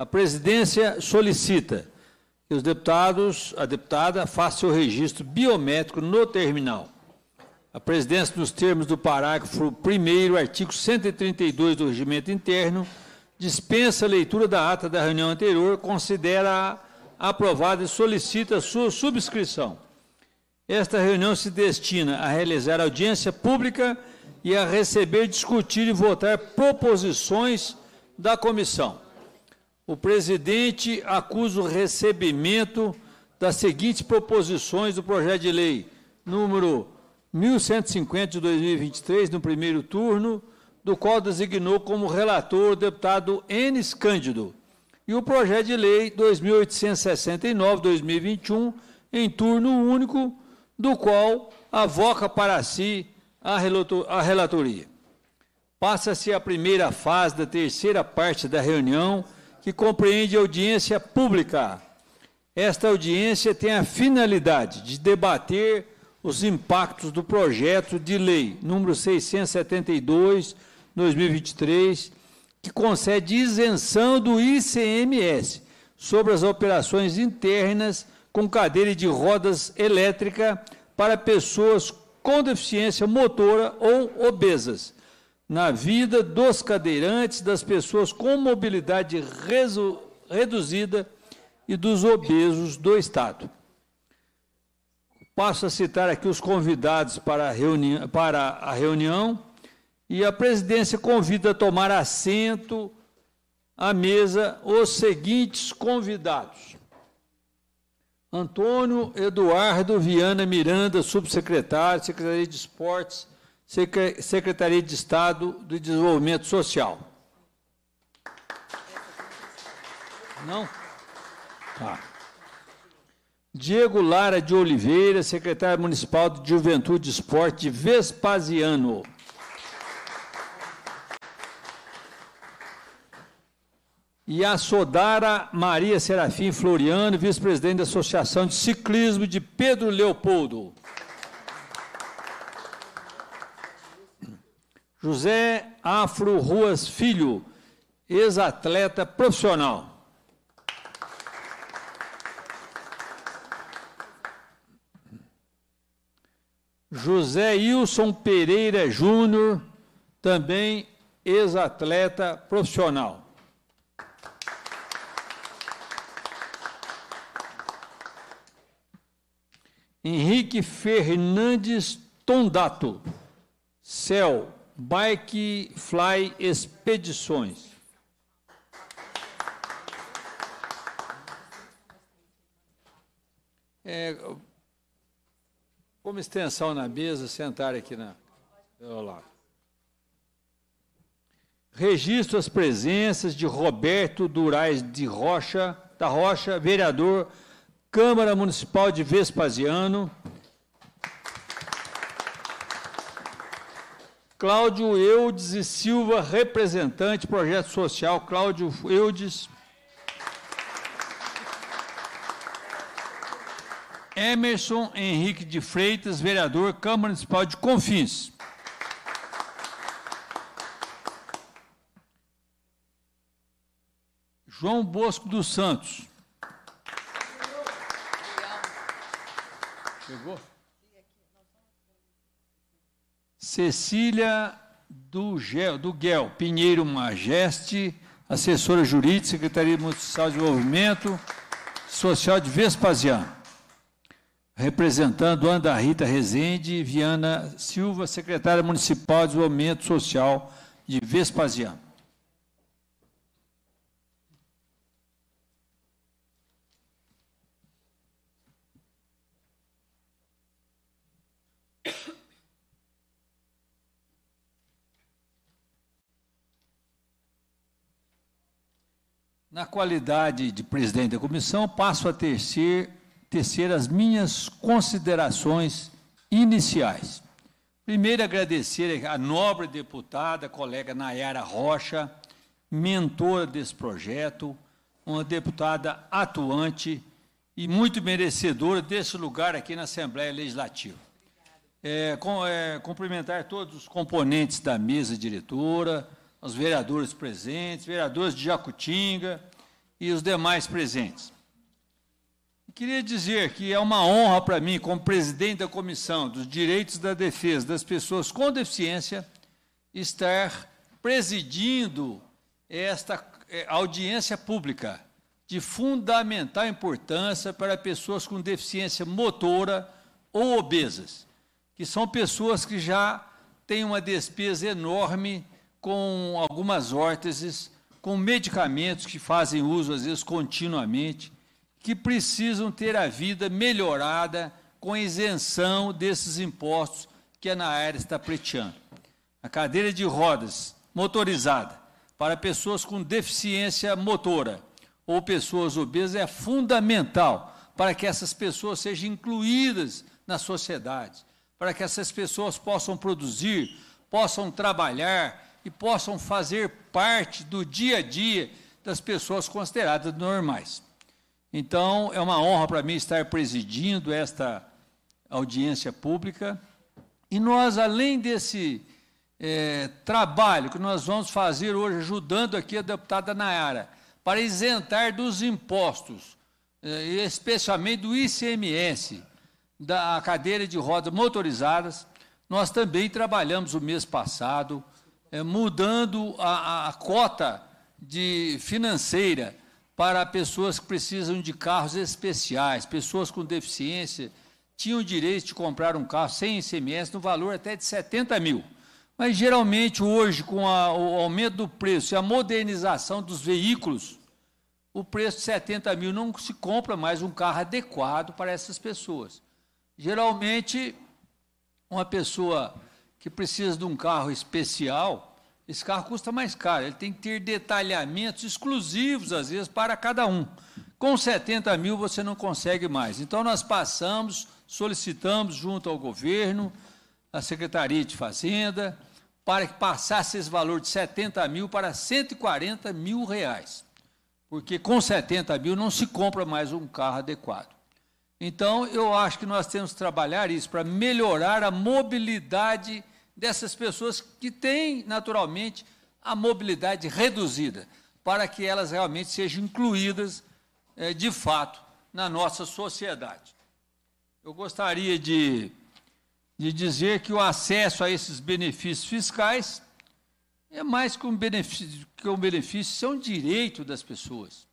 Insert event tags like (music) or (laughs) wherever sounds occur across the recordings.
A presidência solicita que os deputados, a deputada, faça o registro biométrico no terminal. A presidência, nos termos do parágrafo 1 artigo 132 do regimento interno, dispensa a leitura da ata da reunião anterior, considera-a aprovada e solicita sua subscrição. Esta reunião se destina a realizar audiência pública e a receber, discutir e votar proposições da comissão o presidente acusa o recebimento das seguintes proposições do projeto de lei número 1150 de 2023, no primeiro turno, do qual designou como relator o deputado Enes Cândido, e o projeto de lei 2869-2021, em turno único, do qual avoca para si a relatoria. Passa-se a primeira fase da terceira parte da reunião que compreende audiência pública. Esta audiência tem a finalidade de debater os impactos do projeto de lei número 672 2023 que concede isenção do ICMS sobre as operações internas com cadeira de rodas elétrica para pessoas com deficiência motora ou obesas, na vida dos cadeirantes, das pessoas com mobilidade reduzida e dos obesos do Estado. Passo a citar aqui os convidados para a, reuni para a reunião e a presidência convida a tomar assento à mesa os seguintes convidados. Antônio Eduardo Viana Miranda, subsecretário, Secretaria de Esportes Secretaria de Estado do Desenvolvimento Social. Não? Tá. Diego Lara de Oliveira, secretário municipal de Juventude e Esporte de Vespasiano. E a Sodara Maria Serafim Floriano, vice-presidente da Associação de Ciclismo de Pedro Leopoldo. José Afro Ruas Filho, ex-atleta profissional. José Wilson Pereira Júnior, também ex-atleta profissional. Henrique Fernandes Tondato, CEL, Bike Fly Expedições. É, como extensão na mesa, sentar aqui na. Olá. Registro as presenças de Roberto Durais de Rocha, da Rocha, vereador, Câmara Municipal de Vespasiano, Cláudio Eudes e Silva, representante, projeto social, Cláudio Eudes. Emerson Henrique de Freitas, vereador, Câmara Municipal de Confins. João Bosco dos Santos. Chegou? Cecília do, Gel, Pinheiro Majeste, assessora jurídica, Secretaria Municipal de Desenvolvimento Social de Vespasiano. Representando Ana Rita Rezende Viana Silva, secretária municipal de Desenvolvimento Social de Vespasiano. Na qualidade de presidente da comissão, passo a tecer, tecer as minhas considerações iniciais. Primeiro, agradecer à nobre deputada, colega Nayara Rocha, mentora desse projeto, uma deputada atuante e muito merecedora desse lugar aqui na Assembleia Legislativa. É, com, é, cumprimentar todos os componentes da mesa diretora, aos vereadores presentes, vereadores de Jacutinga e os demais presentes. Queria dizer que é uma honra para mim, como presidente da Comissão dos Direitos da Defesa das Pessoas com Deficiência, estar presidindo esta é, audiência pública de fundamental importância para pessoas com deficiência motora ou obesas, que são pessoas que já têm uma despesa enorme com algumas órteses, com medicamentos que fazem uso, às vezes, continuamente, que precisam ter a vida melhorada com isenção desses impostos que a área está pleiteando. A cadeira de rodas motorizada para pessoas com deficiência motora ou pessoas obesas é fundamental para que essas pessoas sejam incluídas na sociedade, para que essas pessoas possam produzir, possam trabalhar, e possam fazer parte do dia a dia das pessoas consideradas normais. Então, é uma honra para mim estar presidindo esta audiência pública. E nós, além desse é, trabalho que nós vamos fazer hoje, ajudando aqui a deputada Nayara, para isentar dos impostos, é, especialmente do ICMS, da cadeira de rodas motorizadas, nós também trabalhamos o mês passado eh, mudando a, a, cota de financeira para pessoas que precisam de carros especiais, pessoas com deficiência tinham o direito de comprar um carro sem ICMS no valor até de 70 mil. Mas geralmente hoje, com a, o aumento do preço e a modernização dos veículos, o preço de 70 mil não se compra mais um carro adequado para essas pessoas. Geralmente, uma pessoa que precisa de um carro especial, esse carro custa mais caro. Ele tem que ter detalhamentos exclusivos, às vezes, para cada um. Com 70 mil você não consegue mais. Então, nós passamos, solicitamos junto ao governo, à Secretaria de Fazenda, para que passasse esse valor de 70 mil para 140 mil reais. Porque com 70 mil não se compra mais um carro adequado. Então, eu acho que nós temos que trabalhar isso para melhorar a mobilidade dessas pessoas que têm, naturalmente, a mobilidade reduzida, para que elas realmente sejam incluídas, é, de fato, na nossa sociedade. Eu gostaria de, de dizer que o acesso a esses benefícios fiscais é mais que um benefício, que um benefício, é um direito das pessoas.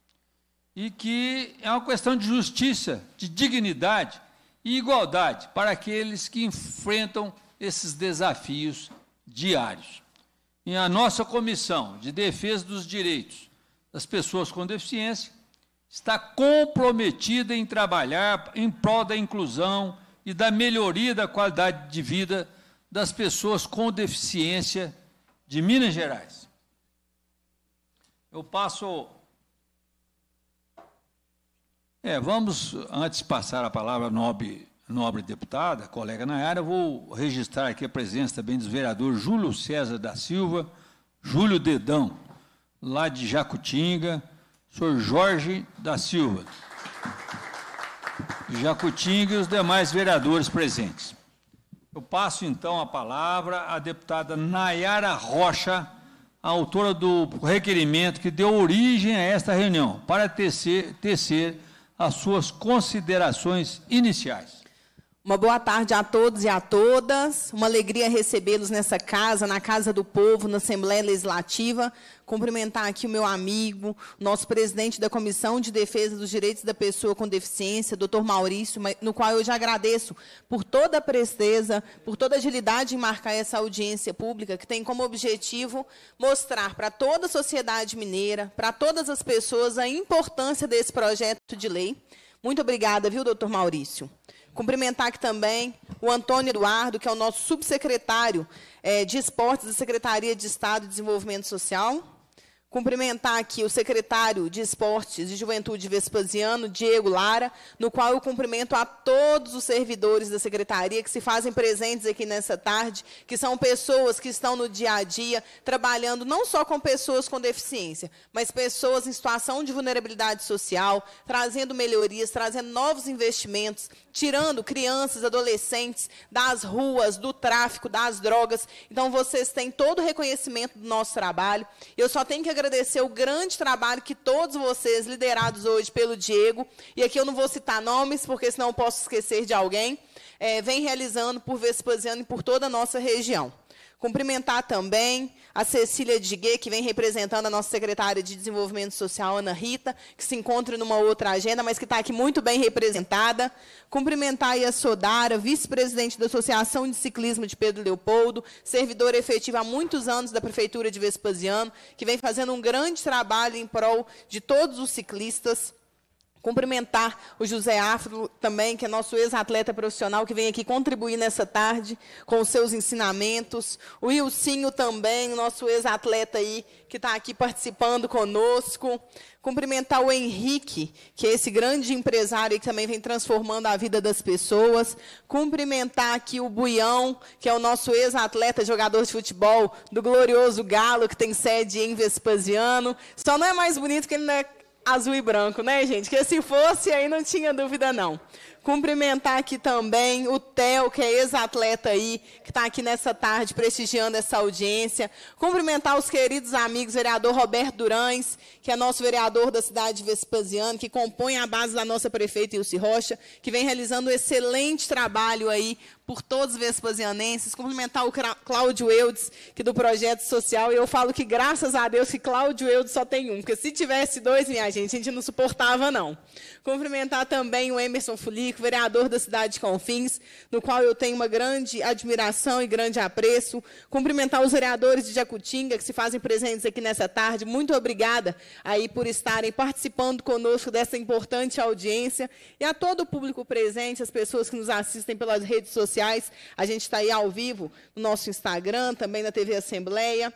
E que é uma questão de justiça, de dignidade e igualdade para aqueles que enfrentam esses desafios diários. E a nossa Comissão de Defesa dos Direitos das Pessoas com Deficiência está comprometida em trabalhar em prol da inclusão e da melhoria da qualidade de vida das pessoas com deficiência de Minas Gerais. Eu passo. É, vamos, antes de passar a palavra à nobre nobre deputada, colega Nayara, vou registrar aqui a presença também dos vereadores Júlio César da Silva, Júlio Dedão, lá de Jacutinga, senhor Jorge da Silva, de Jacutinga e os demais vereadores presentes. Eu passo então a palavra à deputada Nayara Rocha, autora do requerimento que deu origem a esta reunião, para tecer, tecer as suas considerações iniciais. Uma boa tarde a todos e a todas. Uma alegria recebê-los nessa casa, na Casa do Povo, na Assembleia Legislativa. Cumprimentar aqui o meu amigo, nosso presidente da Comissão de Defesa dos Direitos da Pessoa com Deficiência, doutor Maurício, no qual eu já agradeço por toda a presteza, por toda a agilidade em marcar essa audiência pública, que tem como objetivo mostrar para toda a sociedade mineira, para todas as pessoas, a importância desse projeto de lei. Muito obrigada, viu, doutor Maurício? Cumprimentar aqui também o Antônio Eduardo, que é o nosso subsecretário é, de Esportes da Secretaria de Estado e Desenvolvimento Social cumprimentar aqui o secretário de Esportes e Juventude Vespasiano, Diego Lara, no qual eu cumprimento a todos os servidores da secretaria que se fazem presentes aqui nessa tarde, que são pessoas que estão no dia a dia trabalhando não só com pessoas com deficiência, mas pessoas em situação de vulnerabilidade social, trazendo melhorias, trazendo novos investimentos, tirando crianças, adolescentes das ruas, do tráfico, das drogas. Então vocês têm todo o reconhecimento do nosso trabalho. Eu só tenho que agradecer agradecer o grande trabalho que todos vocês, liderados hoje pelo Diego, e aqui eu não vou citar nomes, porque senão eu posso esquecer de alguém, é, vem realizando por Vespasiano e por toda a nossa região. Cumprimentar também a Cecília Digue que vem representando a nossa secretária de Desenvolvimento Social, Ana Rita, que se encontra numa outra agenda, mas que está aqui muito bem representada. Cumprimentar a Sodara, vice-presidente da Associação de Ciclismo de Pedro Leopoldo, servidora efetiva há muitos anos da Prefeitura de Vespasiano, que vem fazendo um grande trabalho em prol de todos os ciclistas. Cumprimentar o José Afro também, que é nosso ex-atleta profissional, que vem aqui contribuir nessa tarde com os seus ensinamentos. O Ilcinho também, nosso ex-atleta aí, que está aqui participando conosco. Cumprimentar o Henrique, que é esse grande empresário que também vem transformando a vida das pessoas. Cumprimentar aqui o Buião, que é o nosso ex-atleta, jogador de futebol do glorioso Galo, que tem sede em Vespasiano. Só não é mais bonito que ele não é azul e branco, né, gente? Que se fosse, aí não tinha dúvida, não. Cumprimentar aqui também o Theo, que é ex-atleta aí, que está aqui nessa tarde prestigiando essa audiência. Cumprimentar os queridos amigos, vereador Roberto Durães, que é nosso vereador da cidade de Vespasiano, que compõe a base da nossa prefeita Ilse Rocha, que vem realizando um excelente trabalho aí por todos os vespasianenses, cumprimentar o Cláudio Eudes, que do projeto social, e eu falo que graças a Deus que Cláudio Eudes só tem um, porque se tivesse dois, minha gente, a gente não suportava, não. Cumprimentar também o Emerson Fulico, vereador da cidade de Confins, no qual eu tenho uma grande admiração e grande apreço. Cumprimentar os vereadores de Jacutinga, que se fazem presentes aqui nessa tarde. Muito obrigada aí por estarem participando conosco dessa importante audiência. E a todo o público presente, as pessoas que nos assistem pelas redes sociais, a gente está aí ao vivo no nosso Instagram, também na TV Assembleia.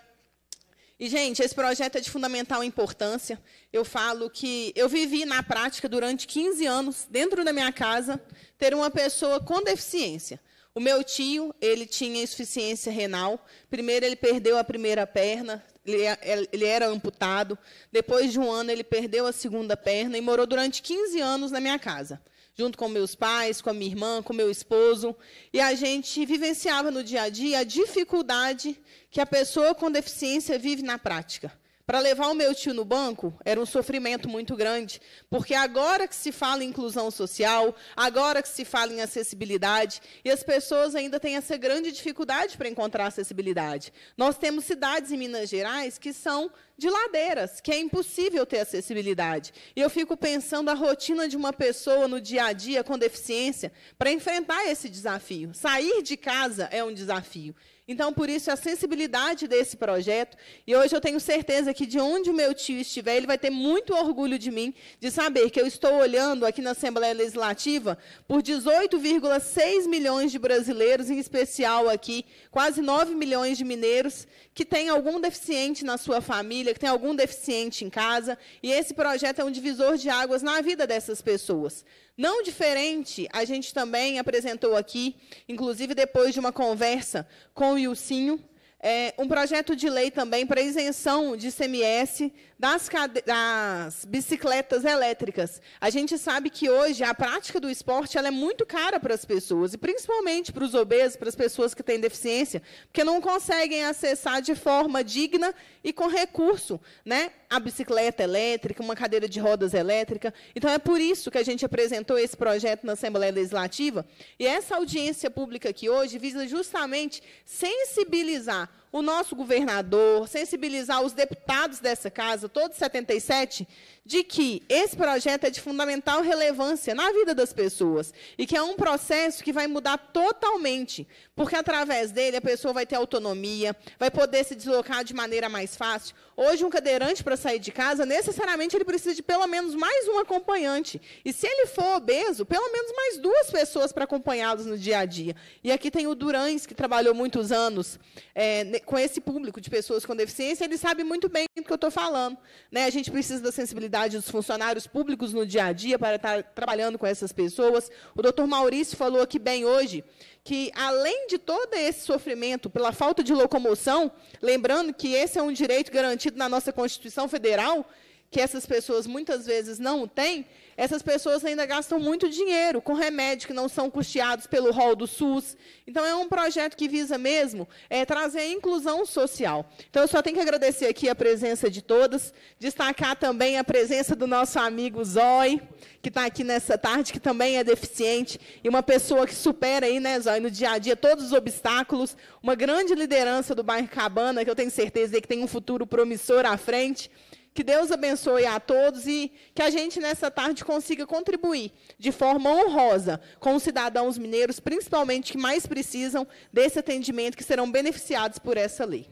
E, gente, esse projeto é de fundamental importância. Eu falo que eu vivi na prática durante 15 anos, dentro da minha casa, ter uma pessoa com deficiência. O meu tio, ele tinha insuficiência renal. Primeiro ele perdeu a primeira perna, é, é, ele era amputado. Depois de um ano, ele perdeu a segunda perna e morou durante 15 anos na minha casa, junto com meus pais, com a minha irmã, com meu esposo. E a gente vivenciava no dia a dia a dificuldade que a pessoa com deficiência vive na prática. Para levar o meu tio no banco era um sofrimento muito grande, porque agora que se fala em inclusão social, agora que se fala em acessibilidade, e as pessoas ainda têm essa grande dificuldade para encontrar acessibilidade. Nós temos cidades em Minas Gerais que são de ladeiras, que é impossível ter acessibilidade. E eu fico pensando a rotina de uma pessoa no dia a dia com deficiência para enfrentar esse desafio. Sair de casa é um desafio. Então, por isso, a sensibilidade desse projeto. E hoje eu tenho certeza que de onde o meu tio estiver, ele vai ter muito orgulho de mim, de saber que eu estou olhando aqui na Assembleia Legislativa por 18,6 milhões de brasileiros, em especial aqui, quase 9 milhões de mineiros, que tem algum deficiente na sua família, que tem algum deficiente em casa. E esse projeto é um divisor de águas na vida dessas pessoas. Não diferente, a gente também apresentou aqui, inclusive depois de uma conversa com o Ilcinho, é, um projeto de lei também para isenção de CMS das, das, bicicletas elétricas. A gente sabe que hoje a prática do esporte é muito cara para as pessoas, e principalmente para os obesos, para as pessoas que têm deficiência, porque não conseguem acessar de forma digna e com recurso né, a bicicleta elétrica, uma cadeira de rodas elétrica. Então, é por isso que a gente apresentou esse projeto na Assembleia Legislativa, e essa audiência pública aqui hoje visa justamente sensibilizar o nosso governador, sensibilizar os deputados dessa casa, todos 77, de que esse projeto é de fundamental relevância na vida das pessoas e que é um processo que vai mudar totalmente, porque através dele a pessoa vai ter autonomia, vai poder se deslocar de maneira mais fácil. Hoje um cadeirante para sair de casa, necessariamente ele precisa de pelo menos mais um acompanhante. E se ele for obeso, pelo menos mais duas pessoas para acompanhá-los no dia a dia. E aqui tem o Durães, que trabalhou muitos anos é, com esse público de pessoas com deficiência, ele sabe muito bem do que eu estou falando. Né? A gente precisa da sensibilidade dos funcionários públicos no dia a dia para estar trabalhando com essas pessoas. O doutor Maurício falou aqui bem hoje que, além de todo esse sofrimento pela falta de locomoção, lembrando que esse é um direito garantido na nossa Constituição Federal, que essas pessoas muitas vezes não têm, essas pessoas ainda gastam muito dinheiro com remédios que não são custeados pelo rol do SUS. Então, é um projeto que visa mesmo é, trazer a inclusão social. Então, eu só tenho que agradecer aqui a presença de todas, destacar também a presença do nosso amigo Zói, que está aqui nessa tarde, que também é deficiente, e uma pessoa que supera aí, né, Zói, no dia a dia todos os obstáculos, uma grande liderança do bairro Cabana, que eu tenho certeza que tem um futuro promissor à frente. Que Deus abençoe a todos e que a gente nessa tarde consiga contribuir de forma honrosa com os cidadãos mineiros, principalmente que mais precisam desse atendimento, que serão beneficiados por essa lei.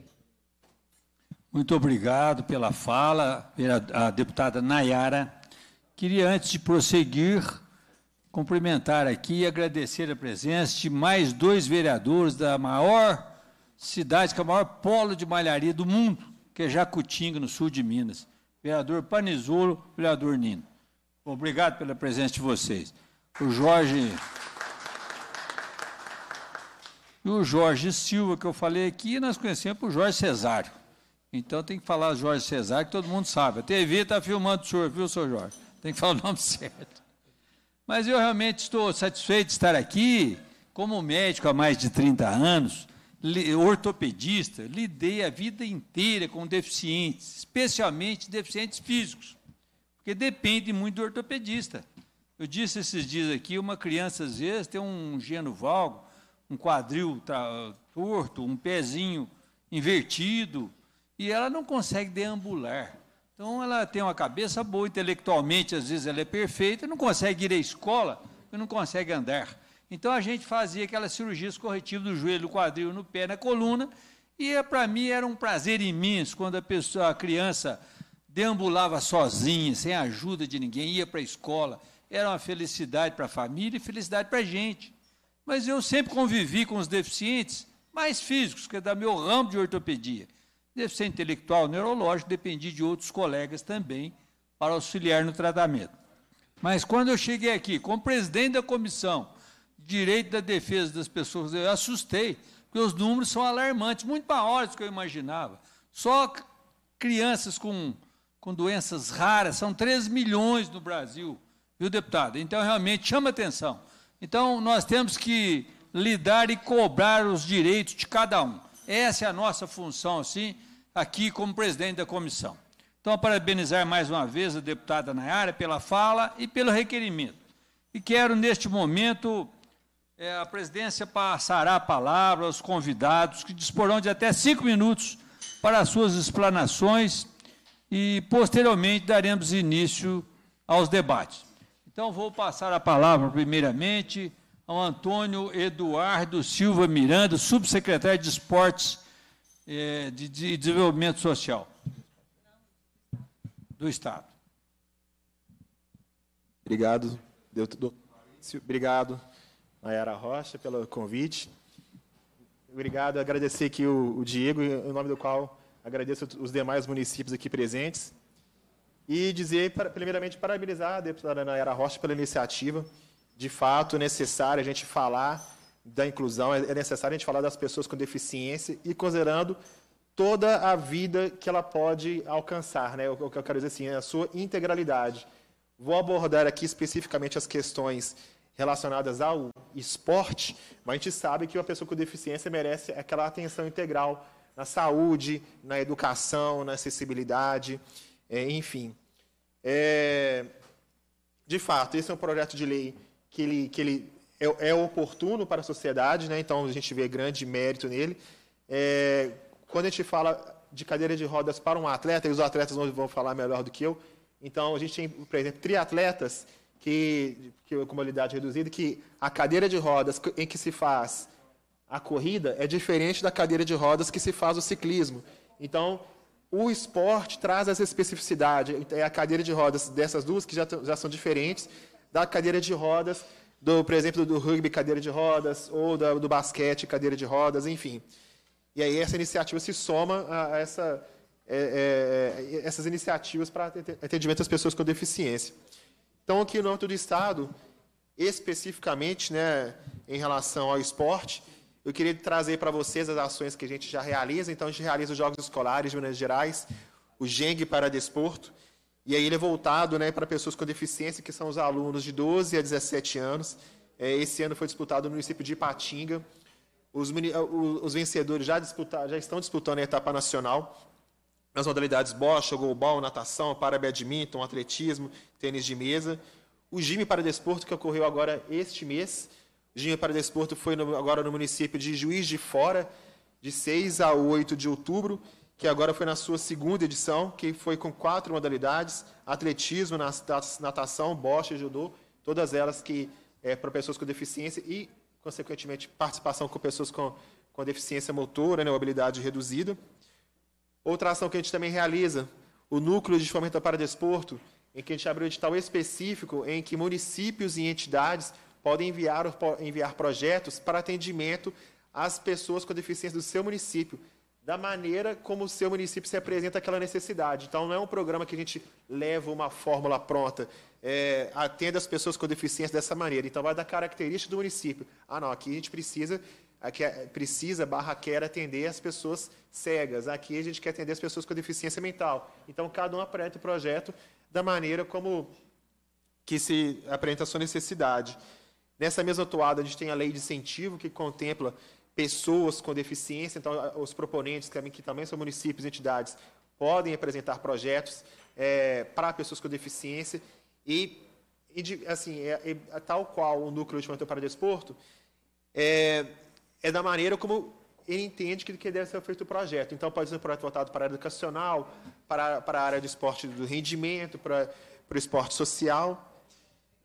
Muito obrigado pela fala, a deputada Nayara. Queria, antes de prosseguir, cumprimentar aqui e agradecer a presença de mais dois vereadores da maior cidade, que é o maior polo de malharia do mundo, que é Jacutinga, no sul de Minas. Vereador Panizolo, vereador Nino. Obrigado pela presença de vocês. O Jorge. E o Jorge Silva, que eu falei aqui, nós conhecemos por Jorge Cesário. Então tem que falar Jorge Cesário, que todo mundo sabe. A TV está filmando o senhor, viu, seu Jorge? Tem que falar o nome (laughs) certo. Mas eu realmente estou satisfeito de estar aqui, como médico há mais de 30 anos, ortopedista, lidei a vida inteira com deficientes, especialmente deficientes físicos, porque depende muito do ortopedista. Eu disse esses dias aqui, uma criança às vezes tem um valgo, um quadril torto, um pezinho invertido, e ela não consegue deambular. Então ela tem uma cabeça boa intelectualmente, às vezes ela é perfeita, não consegue ir à escola, não consegue andar. Então a gente fazia aquelas cirurgias corretivas do joelho, do quadril, no pé, na coluna, e para mim era um prazer imenso quando a pessoa, a criança deambulava sozinha, sem ajuda de ninguém, ia para a escola. Era uma felicidade para a família e felicidade para a gente. Mas eu sempre convivi com os deficientes mais físicos, que é da meu ramo de ortopedia. Deficiente intelectual, neurológico, dependi de outros colegas também para auxiliar no tratamento. Mas quando eu cheguei aqui, como presidente da comissão, direito da defesa das pessoas. Eu assustei, porque os números são alarmantes, muito maiores do que eu imaginava. Só crianças com, com doenças raras, são 3 milhões no Brasil, viu, deputado? Então, realmente, chama atenção. Então, nós temos que lidar e cobrar os direitos de cada um. Essa é a nossa função, assim, aqui como presidente da comissão. Então, parabenizar mais uma vez a deputada Nayara pela fala e pelo requerimento. E quero, neste momento, é, a presidência passará a palavra aos convidados, que disporão de até cinco minutos para suas explanações e, posteriormente, daremos início aos debates. Então, vou passar a palavra, primeiramente, ao Antônio Eduardo Silva Miranda, subsecretário de Esportes eh, de, de Desenvolvimento Social do Estado. Obrigado. Obrigado. Nayara Rocha, pelo convite. Obrigado, agradecer aqui o, o Diego, em nome do qual agradeço os demais municípios aqui presentes. E dizer, primeiramente, parabenizar a deputada Nayara Rocha pela iniciativa. De fato, é necessário a gente falar da inclusão, é, é necessário a gente falar das pessoas com deficiência e considerando toda a vida que ela pode alcançar, né? O que eu quero dizer assim, é a sua integralidade. Vou abordar aqui especificamente as questões relacionadas ao esporte, mas a gente sabe que uma pessoa com deficiência merece aquela atenção integral na saúde, na educação, na acessibilidade, é, enfim. É, de fato, esse é um projeto de lei que ele, que ele é, é oportuno para a sociedade, né? então a gente vê grande mérito nele. É, quando a gente fala de cadeira de rodas para um atleta, e os atletas vão falar melhor do que eu, então a gente tem, por exemplo, triatletas que, que é reduzida, que a cadeira de rodas em que se faz a corrida é diferente da cadeira de rodas que se faz o ciclismo. Então, o esporte traz essa especificidade. Então, é a cadeira de rodas dessas duas que já, já são diferentes da cadeira de rodas, do, por exemplo, do rugby cadeira de rodas, ou do basquete cadeira de rodas, enfim. E aí essa iniciativa se soma a, essa, é, é, é, essas iniciativas para atendimento às pessoas com deficiência. Então, aqui no âmbito do Estado, especificamente né, em relação ao esporte, eu queria trazer para vocês as ações que a gente já realiza. Então, a gente realiza os Jogos Escolares de Minas Gerais, o GENG para Desporto, e aí ele é voltado né, para pessoas com deficiência, que são os alunos de 12 a 17 anos. É, esse ano foi disputado no município de Ipatinga. Os, os vencedores já, já, estão disputando a etapa nacional nas modalidades bocha, golbal, natação, para badminton, atletismo, tênis de mesa. O Gime para Desporto, que ocorreu agora este mês. O Gime para Desporto foi no, agora no município de Juiz de Fora, de 6 a 8 de outubro, que agora foi na sua segunda edição, que foi com quatro modalidades: atletismo, natação, bocha e judô, todas elas que é, para pessoas com deficiência e, consequentemente, participação com pessoas com, com deficiência motora, né, habilidade reduzida. Outra ação que a gente também realiza, o Núcleo de Fomento para Desporto, em que a gente abriu um edital específico em que municípios e entidades podem enviar, enviar projetos para atendimento às pessoas com deficiência do seu município, da maneira como o seu município se apresenta aquela necessidade. Então, não é um programa que a gente leva uma fórmula pronta, é, atenda as pessoas com deficiência dessa maneira. Então, vai da característica do município. Ah, não, aqui a gente precisa Aqui é, precisa, barra quer atender as pessoas cegas. Aqui a gente quer atender as pessoas com deficiência mental. Então, cada um apresenta o projeto da maneira como que se apresenta a sua necessidade. Nessa mesma toada, a gente tem a lei de incentivo, que contempla pessoas com deficiência. Então, os proponentes, que também são municípios e entidades, podem apresentar projetos é, para pessoas com deficiência. E, e assim, é, é, tal qual o núcleo de Mantua para Desporto, é, é da maneira como ele entende que, que deve ser feito o projeto. Então, pode ser um projeto voltado para a área educacional, para, para a área do esporte do rendimento, para, para o esporte social.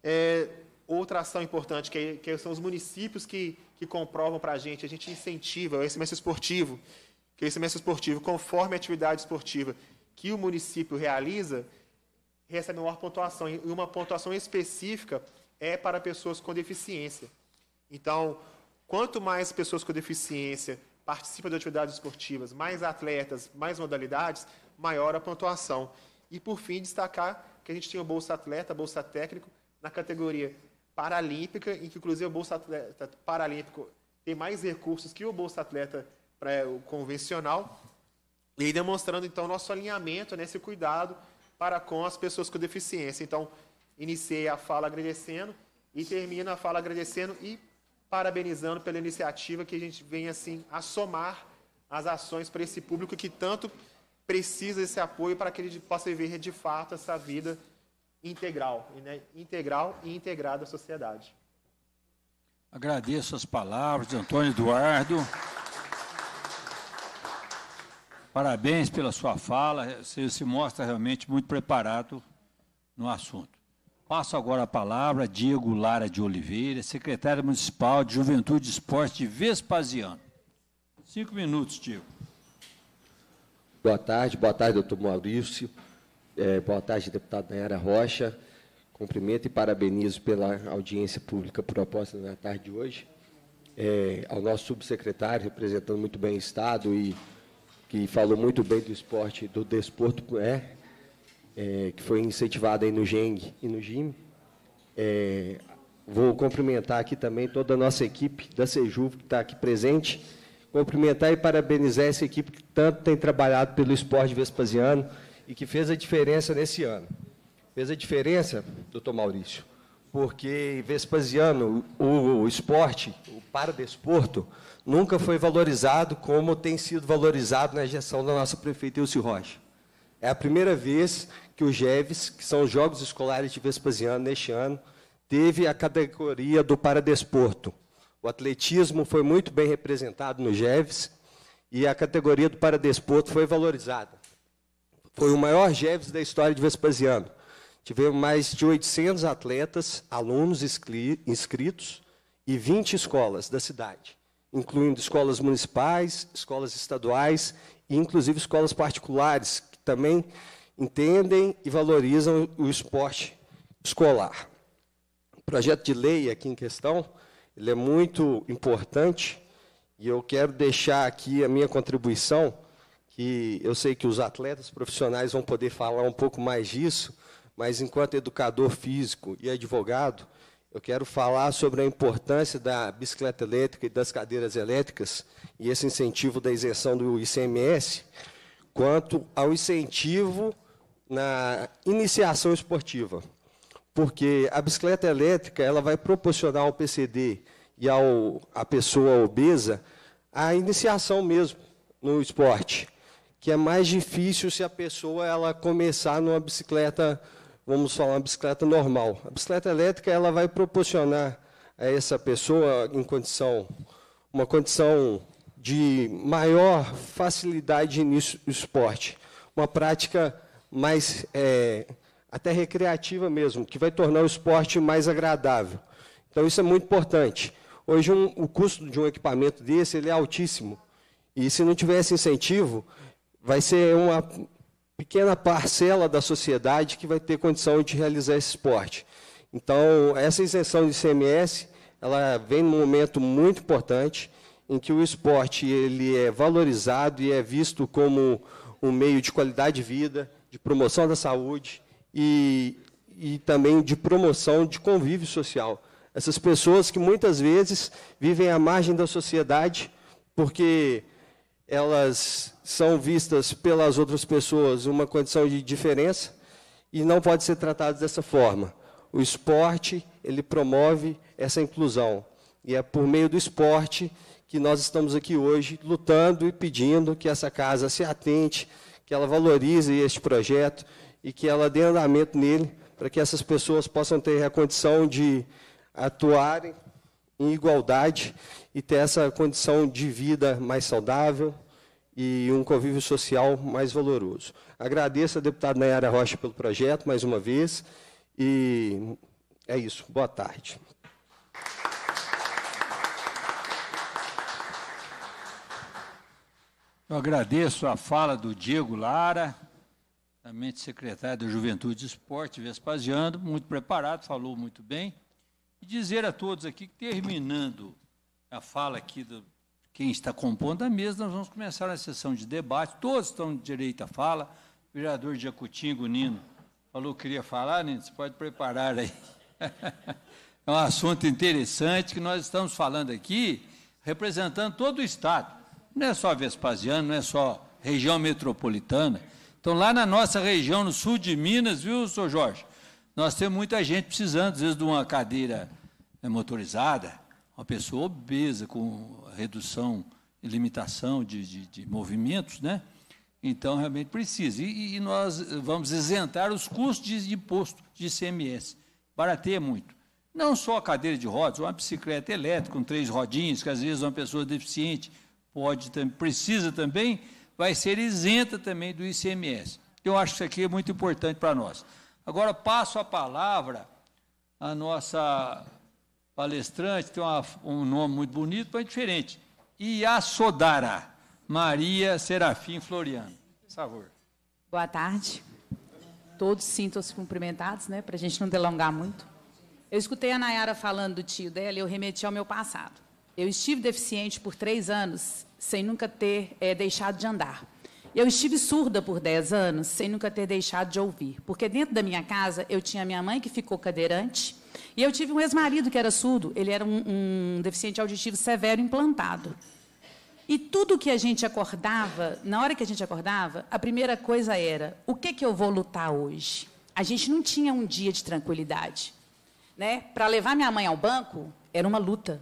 É, outra ação importante, que, que, são os municípios que, que comprovam para a gente, a gente incentiva o semestre esportivo, que o semestre esportivo, conforme a atividade esportiva que o município realiza, recebe maior pontuação. E uma pontuação específica é para pessoas com deficiência. Então, Quanto mais pessoas com deficiência participam de atividades esportivas, mais atletas, mais modalidades, maior a pontuação. E, por fim, destacar que a gente tinha o Bolsa Atleta, Bolsa Técnico, na categoria paralímpica, em que, inclusive, o Bolsa Atleta Paralímpico tem mais recursos que o Bolsa Atleta para o convencional. E aí demonstrando, então, nosso alinhamento, nesse né, cuidado para com as pessoas com deficiência. Então, iniciei a fala agradecendo e termino a fala agradecendo e parabenizando pela iniciativa que a gente vem assim a somar as ações para esse público que tanto precisa desse apoio para que ele possa viver de fato essa vida integral, né? integral e integrada à sociedade. Agradeço as palavras de Antônio Eduardo. Parabéns pela sua fala, você se mostra realmente muito preparado no assunto. Passo agora a palavra a Diego Lara de Oliveira, secretário municipal de Juventude e Esporte de Vespasiano. Cinco minutos, Diego. Boa tarde, boa tarde, doutor Maurício. É, boa tarde, deputado Nayara Rocha. Cumprimento e parabenizo pela audiência pública proposta na tarde de hoje. É, ao nosso subsecretário, representando muito bem o Estado e que falou muito bem do esporte, do desporto, é, é, que foi incentivada aí no GENG e no GIME. É, vou cumprimentar aqui também toda a nossa equipe da Sejuv, que está aqui presente. Cumprimentar e parabenizar essa equipe que tanto tem trabalhado pelo esporte vespasiano e que fez a diferença nesse ano. Fez a diferença, doutor Maurício, porque Vespasiano, o, o esporte, o paradesporto, nunca foi valorizado como tem sido valorizado na gestão da nossa prefeita Ilse Rocha. É a primeira vez que o GEVES, que são os Jogos Escolares de Vespasiano neste ano, teve a categoria do paradesporto. O atletismo foi muito bem representado no GEVES e a categoria do paradesporto foi valorizada. Foi o maior GEVES da história de Vespasiano. Tivemos mais de 800 atletas, alunos inscritos e 20 escolas da cidade, incluindo escolas municipais, escolas estaduais e, inclusive, escolas particulares, que também entendem e valorizam o esporte escolar. O projeto de lei aqui em questão, ele é muito importante e eu quero deixar aqui a minha contribuição, que eu sei que os atletas profissionais vão poder falar um pouco mais disso, mas enquanto educador físico e advogado, eu quero falar sobre a importância da bicicleta elétrica e das cadeiras elétricas e esse incentivo da isenção do ICMS, quanto ao incentivo na iniciação esportiva, porque a bicicleta elétrica ela vai proporcionar ao PCD e ao, à pessoa obesa a iniciação mesmo no esporte, que é mais difícil se a pessoa ela começar numa bicicleta, vamos falar, uma bicicleta normal. A bicicleta elétrica ela vai proporcionar a essa pessoa em condição uma condição de maior facilidade de início do esporte, uma prática mais é, até recreativa mesmo, que vai tornar o esporte mais agradável. Então isso é muito importante. Hoje um, o custo de um equipamento desse ele é altíssimo e se não tiver esse incentivo vai ser uma pequena parcela da sociedade que vai ter condição de realizar esse esporte. Então essa isenção de CMS ela vem num momento muito importante em que o esporte ele é valorizado e é visto como um meio de qualidade de vida, de promoção da saúde e, e também de promoção de convívio social. Essas pessoas que muitas vezes vivem à margem da sociedade porque elas são vistas pelas outras pessoas uma condição de diferença e não pode ser tratadas dessa forma. O esporte, ele promove essa inclusão. E é por meio do esporte que nós estamos aqui hoje lutando e pedindo que essa casa se atente, que ela valorize este projeto e que ela dê andamento nele, para que essas pessoas possam ter a condição de atuarem em igualdade e ter essa condição de vida mais saudável e um convívio social mais valoroso. Agradeço a deputada Nayara Rocha pelo projeto, mais uma vez, e é isso. Boa tarde. Eu agradeço a fala do Diego Lara, também secretário da Juventude e Esporte, Vespasiano, muito preparado, falou muito bem. E dizer a todos aqui que, terminando a fala aqui do quem está compondo a mesa, nós vamos começar a sessão de debate. Todos estão de direito à fala. O vereador Jacutingo Nino falou que queria falar, Nino, você pode preparar aí. (laughs) É um assunto interessante que nós estamos falando aqui, representando todo o Estado não é só Vespasiano, não é só região metropolitana. Então, lá na nossa região, no sul de Minas, viu, senhor Jorge? Nós temos muita gente precisando, às vezes, de uma cadeira né, motorizada, uma pessoa obesa, com redução e limitação de, de, de movimentos, né? Então, realmente precisa. E, e, nós vamos isentar os custos de imposto de ICMS. ter muito. Não só a cadeira de rodas, uma bicicleta elétrica com três rodinhas, que às vezes uma pessoa é deficiente pode, precisa também, vai ser isenta também do ICMS. Eu acho que isso aqui é muito importante para nós. Agora passo a palavra à nossa palestrante, tem uma, um nome muito bonito, mas diferente. Iassodara Maria Serafim Floriano. Por favor. Boa tarde. Todos sintam-se cumprimentados, né? Para a gente não delongar muito. Eu escutei a Nayara falando do tio dela e eu remeti ao meu passado. Eu estive deficiente por três anos, sem nunca ter é, deixado de andar. Eu estive surda por dez anos, sem nunca ter deixado de ouvir. Porque dentro da minha casa, eu tinha minha mãe, que ficou cadeirante, e eu tive um ex-marido que era surdo. Ele era um, um deficiente auditivo severo implantado. E tudo que a gente acordava, na hora que a gente acordava, a primeira coisa era: o que, que eu vou lutar hoje? A gente não tinha um dia de tranquilidade. Né? Para levar minha mãe ao banco, era uma luta.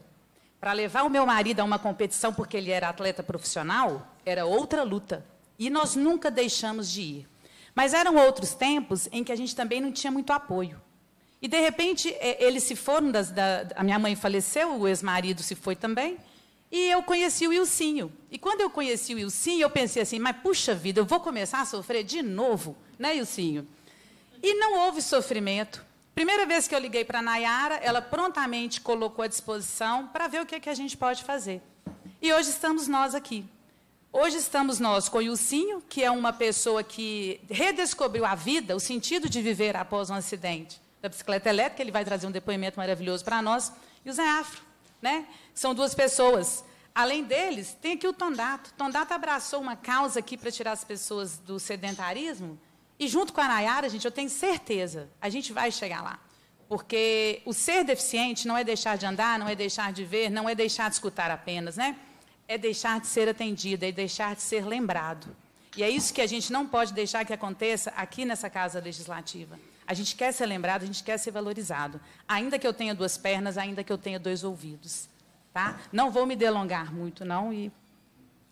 Para levar o meu marido a uma competição porque ele era atleta profissional, era outra luta. E nós nunca deixamos de ir. Mas eram outros tempos em que a gente também não tinha muito apoio. E, de repente, é, eles se foram, das, da, a minha mãe faleceu, o ex-marido se foi também, e eu conheci o Ilcinho. E quando eu conheci o Ilcinho, eu pensei assim, mas puxa vida, eu vou começar a sofrer de novo, né, Ilcinho? E não houve sofrimento. Primeira vez que eu liguei para a Nayara, ela prontamente colocou à disposição para ver o que, é que a gente pode fazer. E hoje estamos nós aqui. Hoje estamos nós com o Ilcinho, que é uma pessoa que redescobriu a vida, o sentido de viver após um acidente da bicicleta elétrica. Ele vai trazer um depoimento maravilhoso para nós. E o Zé Afro, né? São duas pessoas. Além deles, tem aqui o Tondato. Tondato abraçou uma causa aqui para tirar as pessoas do sedentarismo e junto com a Nayara, gente, eu tenho certeza, a gente vai chegar lá. Porque o ser deficiente não é deixar de andar, não é deixar de ver, não é deixar de escutar apenas, né? É deixar de ser atendido, é deixar de ser lembrado. E é isso que a gente não pode deixar que aconteça aqui nessa casa legislativa. A gente quer ser lembrado, a gente quer ser valorizado. Ainda que eu tenha duas pernas, ainda que eu tenha dois ouvidos. Tá? Não vou me delongar muito, não, e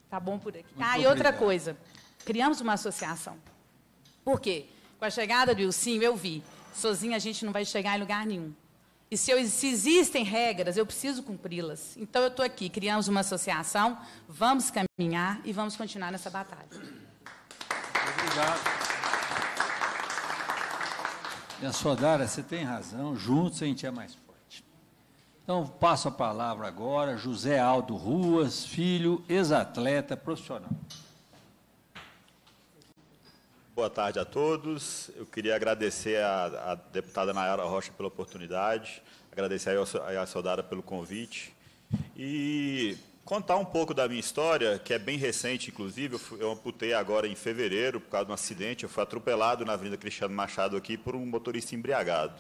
tá bom por aqui. Muito ah, e outra obrigado. coisa, criamos uma associação. Por quê? Com a chegada do Ilcinho, eu vi. Sozinha a gente não vai chegar em lugar nenhum. E se, eu, se existem regras, eu preciso cumpri-las. Então eu estou aqui, criamos uma associação, vamos caminhar e vamos continuar nessa batalha. Obrigado. Minha Dara você tem razão, juntos a gente é mais forte. Então, passo a palavra agora, José Aldo Ruas, filho, ex-atleta profissional boa tarde a todos. Eu queria agradecer à deputada Nayara Rocha pela oportunidade, agradecer à Soldada pelo convite e contar um pouco da minha história, que é bem recente, inclusive. Eu, fui, eu amputei agora em fevereiro por causa de um acidente. Eu fui atropelado na Avenida Cristiano Machado aqui por um motorista embriagado.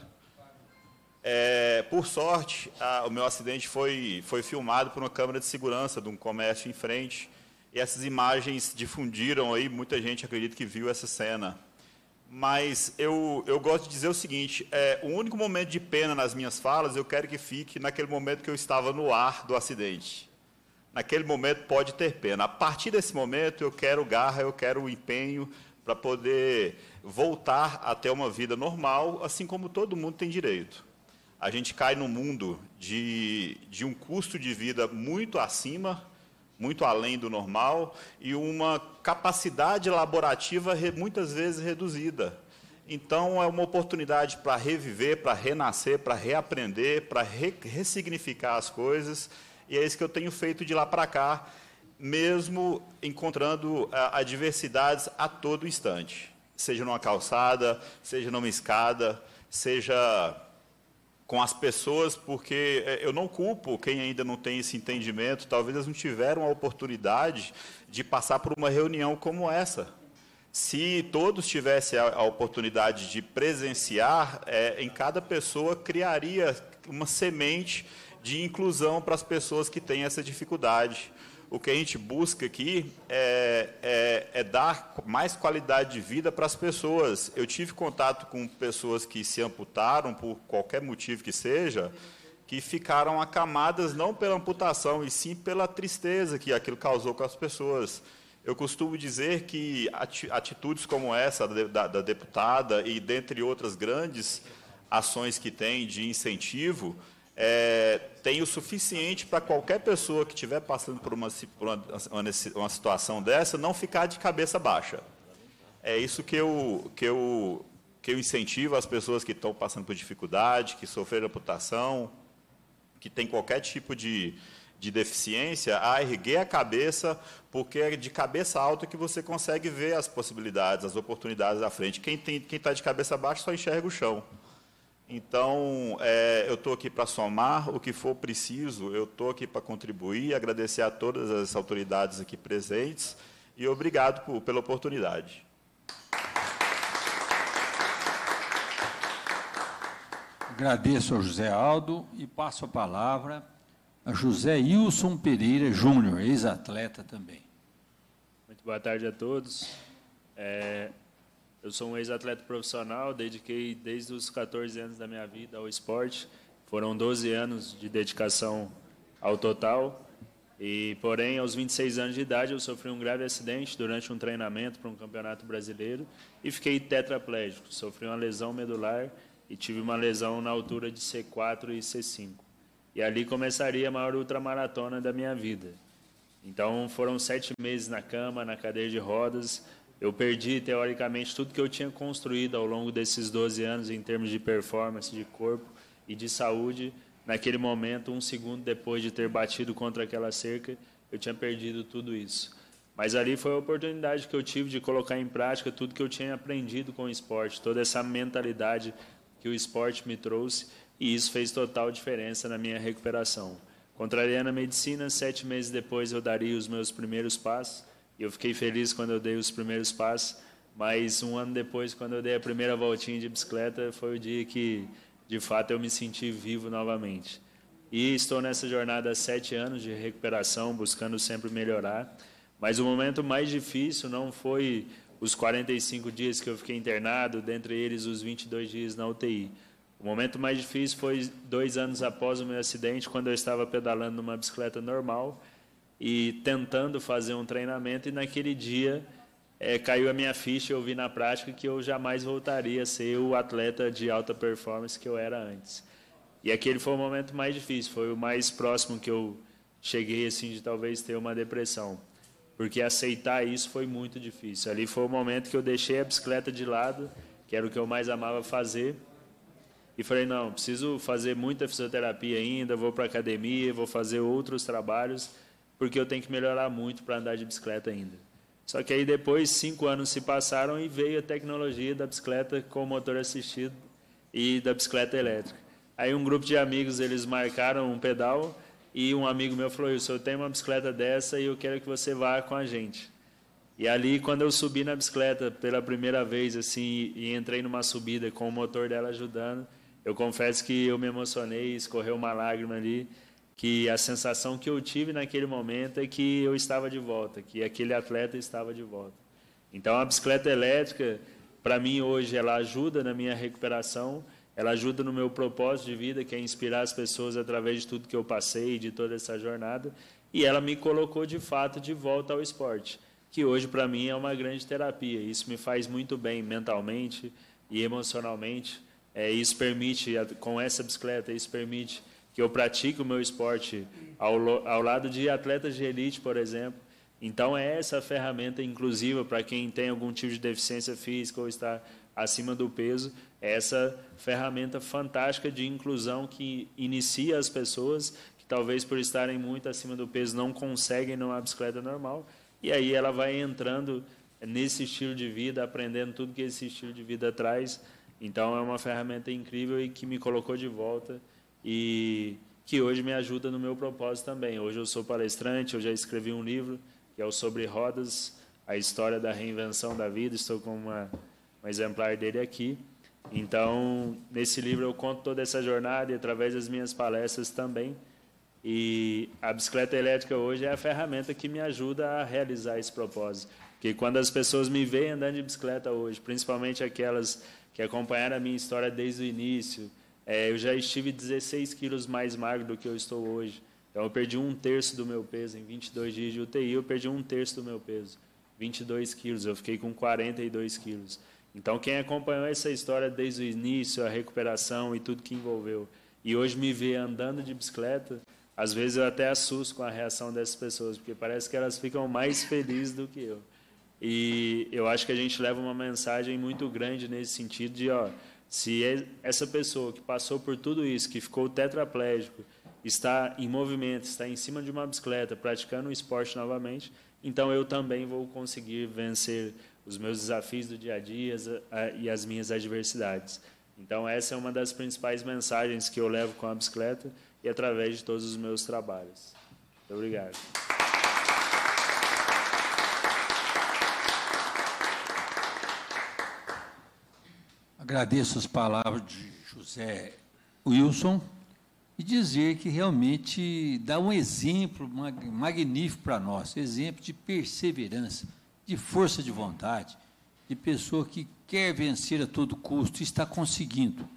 É, por sorte, a, o meu acidente foi, foi filmado por uma câmera de segurança de um comércio em frente. E essas imagens difundiram aí, muita gente acredita que viu essa cena. Mas eu, eu gosto de dizer o seguinte: é, o único momento de pena nas minhas falas eu quero que fique naquele momento que eu estava no ar do acidente. Naquele momento pode ter pena. A partir desse momento eu quero garra, eu quero empenho para poder voltar a ter uma vida normal, assim como todo mundo tem direito. A gente cai num mundo de, de um custo de vida muito acima muito além do normal e uma capacidade laborativa muitas vezes reduzida. Então, é uma oportunidade para reviver, para renascer, para reaprender, para re ressignificar as coisas. E é isso que eu tenho feito de lá para cá, mesmo encontrando é, adversidades a todo instante. Seja numa calçada, seja numa escada, seja com as pessoas, porque é, eu não culpo quem ainda não tem esse entendimento, talvez eles não tiveram a oportunidade de passar por uma reunião como essa. Se todos tivessem a, oportunidade de presenciar, é, em cada pessoa criaria uma semente de inclusão para as pessoas que têm essa dificuldade o que a gente busca aqui é, é, é dar mais qualidade de vida para as pessoas. Eu tive contato com pessoas que se amputaram, por qualquer motivo que seja, que ficaram acamadas não pela amputação, e sim pela tristeza que aquilo causou com as pessoas. Eu costumo dizer que atitudes como essa da, da deputada e dentre outras grandes ações que tem de incentivo, é, tem o suficiente para qualquer pessoa que estiver passando por, uma, por uma, uma, situação dessa não ficar de cabeça baixa. É isso que eu, que eu, que eu incentivo as pessoas que estão passando por dificuldade, que sofreram amputação, que tem qualquer tipo de, de deficiência, a erguer a cabeça, porque é de cabeça alta que você consegue ver as possibilidades, as oportunidades à frente. Quem está de cabeça baixa só enxerga o chão. Então, é, eu estou aqui para somar o que for preciso, eu estou aqui para contribuir, agradecer a todas as autoridades aqui presentes e obrigado por, pela oportunidade. Agradeço ao José Aldo e passo a palavra a José Wilson Pereira Júnior, ex-atleta também. Muito boa tarde a todos. É, eu sou um ex-atleta profissional, dediquei desde os 14 anos da minha vida ao esporte. Foram 12 anos de dedicação ao total. E, porém, aos 26 anos de idade, eu sofri um grave acidente durante um treinamento para um campeonato brasileiro e fiquei tetraplégico. Sofri uma lesão medular e tive uma lesão na altura de C4 e C5. E ali começaria a maior ultramaratona da minha vida. Então, foram sete meses na cama, na cadeira de rodas, eu perdi, teoricamente, tudo que eu tinha construído ao longo desses 12 anos em termos de performance, de corpo e de saúde. Naquele momento, um segundo depois de ter batido contra aquela cerca, eu tinha perdido tudo isso. Mas ali foi a oportunidade que eu tive de colocar em prática tudo que eu tinha aprendido com o esporte, toda essa mentalidade que o esporte me trouxe, e isso fez total diferença na minha recuperação. Contrariando a medicina, sete meses depois eu daria os meus primeiros passos eu fiquei feliz quando eu dei os primeiros passos, mas um ano depois, quando eu dei a primeira voltinha de bicicleta, foi o dia que, de fato, eu me senti vivo novamente. E estou nessa jornada há sete anos de recuperação, buscando sempre melhorar. Mas o momento mais difícil não foi os 45 dias que eu fiquei internado, dentre eles os 22 dias na UTI. O momento mais difícil foi dois anos após o meu acidente, quando eu estava pedalando numa bicicleta normal e tentando fazer um treinamento e naquele dia é, caiu a minha ficha, eu vi na prática que eu jamais voltaria a ser o atleta de alta performance que eu era antes. E aquele foi o momento mais difícil, foi o mais próximo que eu cheguei assim de talvez ter uma depressão, porque aceitar isso foi muito difícil. Ali foi o momento que eu deixei a bicicleta de lado, que era o que eu mais amava fazer, e falei não, preciso fazer muita fisioterapia ainda, vou para academia, vou fazer outros trabalhos porque eu tenho que melhorar muito para andar de bicicleta ainda. Só que aí depois cinco anos se passaram e veio a tecnologia da bicicleta com motor assistido e da bicicleta elétrica. Aí um grupo de amigos eles marcaram um pedal e um amigo meu falou: "Eu tenho uma bicicleta dessa e eu quero que você vá com a gente". E ali quando eu subi na bicicleta pela primeira vez assim e entrei numa subida com o motor dela ajudando, eu confesso que eu me emocionei, escorreu uma lágrima ali que a sensação que eu tive naquele momento é que eu estava de volta, que aquele atleta estava de volta. Então a bicicleta elétrica, para mim hoje, ela ajuda na minha recuperação, ela ajuda no meu propósito de vida, que é inspirar as pessoas através de tudo que eu passei, de toda essa jornada, e ela me colocou de fato de volta ao esporte, que hoje para mim é uma grande terapia. Isso me faz muito bem mentalmente e emocionalmente. É, isso permite, com essa bicicleta, isso permite que eu pratico o meu esporte ao, ao lado de atletas de elite, por exemplo. Então, é essa ferramenta inclusiva para quem tem algum tipo de deficiência física ou está acima do peso, é essa ferramenta fantástica de inclusão que inicia as pessoas que talvez por estarem muito acima do peso não conseguem numa bicicleta normal e aí ela vai entrando nesse estilo de vida, aprendendo tudo que esse estilo de vida traz. Então é uma ferramenta incrível e que me colocou de volta e que hoje me ajuda no meu propósito também. Hoje eu sou palestrante, eu já escrevi um livro que é o Sobre Rodas, a história da reinvenção da vida. Estou com uma, um exemplar dele aqui. Então, nesse livro eu conto toda essa jornada e através das minhas palestras também. E a bicicleta elétrica hoje é a ferramenta que me ajuda a realizar esse propósito. Porque quando as pessoas me veem andando de bicicleta hoje, principalmente aquelas que acompanharam a minha história desde o início, é, eu já estive 16 quilos mais magro do que eu estou hoje. Então, eu perdi um terço do meu peso. Em 22 dias de UTI, eu perdi um terço do meu peso. 22 quilos. Eu fiquei com 42 quilos. Então, quem acompanhou essa história desde o início, a recuperação e tudo que envolveu, e hoje me vê andando de bicicleta, às vezes eu até assusto com a reação dessas pessoas, porque parece que elas ficam mais felizes do que eu. E eu acho que a gente leva uma mensagem muito grande nesse sentido de, ó, se é, essa pessoa que passou por tudo isso, que ficou tetraplégico, está em movimento, está em cima de uma bicicleta, praticando um esporte novamente, então eu também vou conseguir vencer os meus desafios do dia a dia e as minhas adversidades. Então essa é uma das principais mensagens que eu levo com a bicicleta e através de todos os meus trabalhos. Muito obrigado. Agradeço as palavras de José Wilson e dizer que realmente dá um exemplo magnífico para nós, exemplo de perseverança, de força de vontade, de pessoa que quer vencer a todo custo e está conseguindo.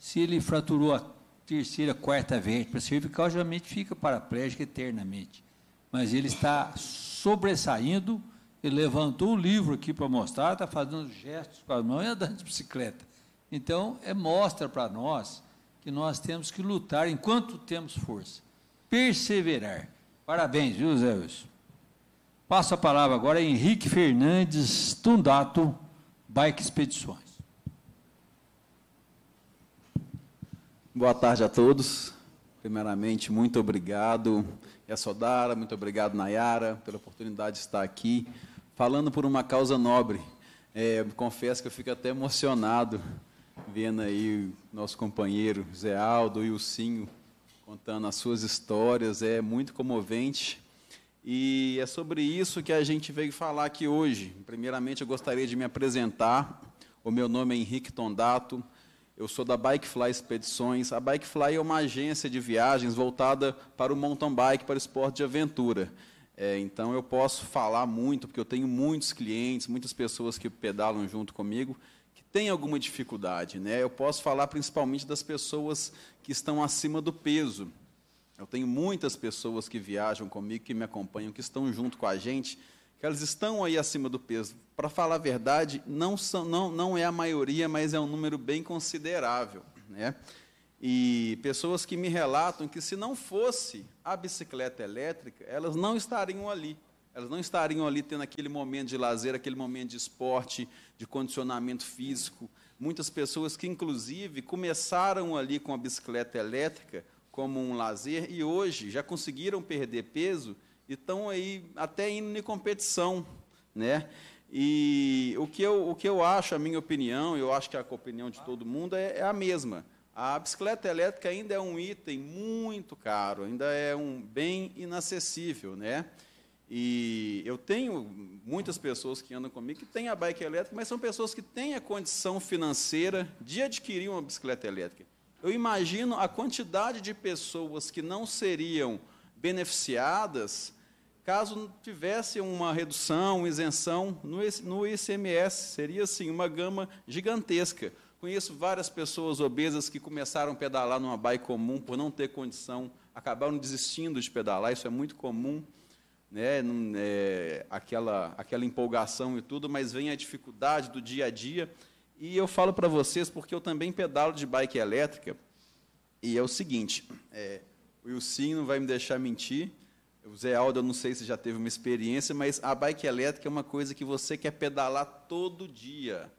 Se ele fraturou a terceira, quarta vértebra cervical, geralmente fica paraplégico eternamente. Mas ele está sobressaindo, ele levantou o livro aqui para mostrar, está fazendo gestos com a mão e andando de bicicleta. Então, é mostra para nós que nós temos que lutar enquanto temos força, perseverar. Parabéns, viu, Zé Wilson? Passo a palavra agora a Henrique Fernandes Tundato, Bike Expedições. Boa tarde a todos. Primeiramente, muito obrigado, Yassodara, muito obrigado, Nayara, pela oportunidade de estar aqui, falando por uma causa nobre. É, confesso que eu fico até emocionado vendo aí nosso companheiro Zé Aldo e o Sinho contando as suas histórias, é muito comovente. E é sobre isso que a gente veio falar aqui hoje. Primeiramente, eu gostaria de me apresentar. O meu nome é Henrique Tondato. Eu sou da Bikefly Expedições. A Bikefly é uma agência de viagens voltada para o mountain bike, para o esporte de aventura. É, então eu posso falar muito, porque eu tenho muitos clientes, muitas pessoas que pedalam junto comigo, tem alguma dificuldade. Né? Eu posso falar principalmente das pessoas que estão acima do peso. Eu tenho muitas pessoas que viajam comigo, que me acompanham, que estão junto com a gente, que elas estão aí acima do peso. Para falar a verdade, não, são, não, não é a maioria, mas é um número bem considerável. Né? E pessoas que me relatam que se não fosse a bicicleta elétrica, elas não estariam ali. Elas não estariam ali tendo aquele momento de lazer, aquele momento de esporte, de condicionamento físico. Muitas pessoas que, inclusive, começaram ali com a bicicleta elétrica como um lazer e hoje já conseguiram perder peso e estão aí até indo em competição. Né? E o que, eu, o que eu acho, a minha opinião, eu acho que a opinião de todo mundo é, é a mesma. A bicicleta elétrica ainda é um item muito caro, ainda é um bem inacessível, né? E eu tenho muitas pessoas que andam comigo que têm a bike elétrica, mas são pessoas que têm a condição financeira de adquirir uma bicicleta elétrica. Eu imagino a quantidade de pessoas que não seriam beneficiadas caso tivesse uma redução, uma isenção no ICMS. Seria, assim, uma gama gigantesca. Conheço várias pessoas obesas que começaram a pedalar numa bike comum por não ter condição, acabaram desistindo de pedalar, isso é muito comum né, é, aquela, aquela empolgação e tudo, mas vem a dificuldade do dia a dia. E eu falo para vocês porque eu também pedalo de bike elétrica. E é o seguinte, é, o Wilson não vai me deixar mentir, o Zé Aldo, eu não sei se já teve uma experiência, mas a bike elétrica é uma coisa que você quer pedalar todo dia.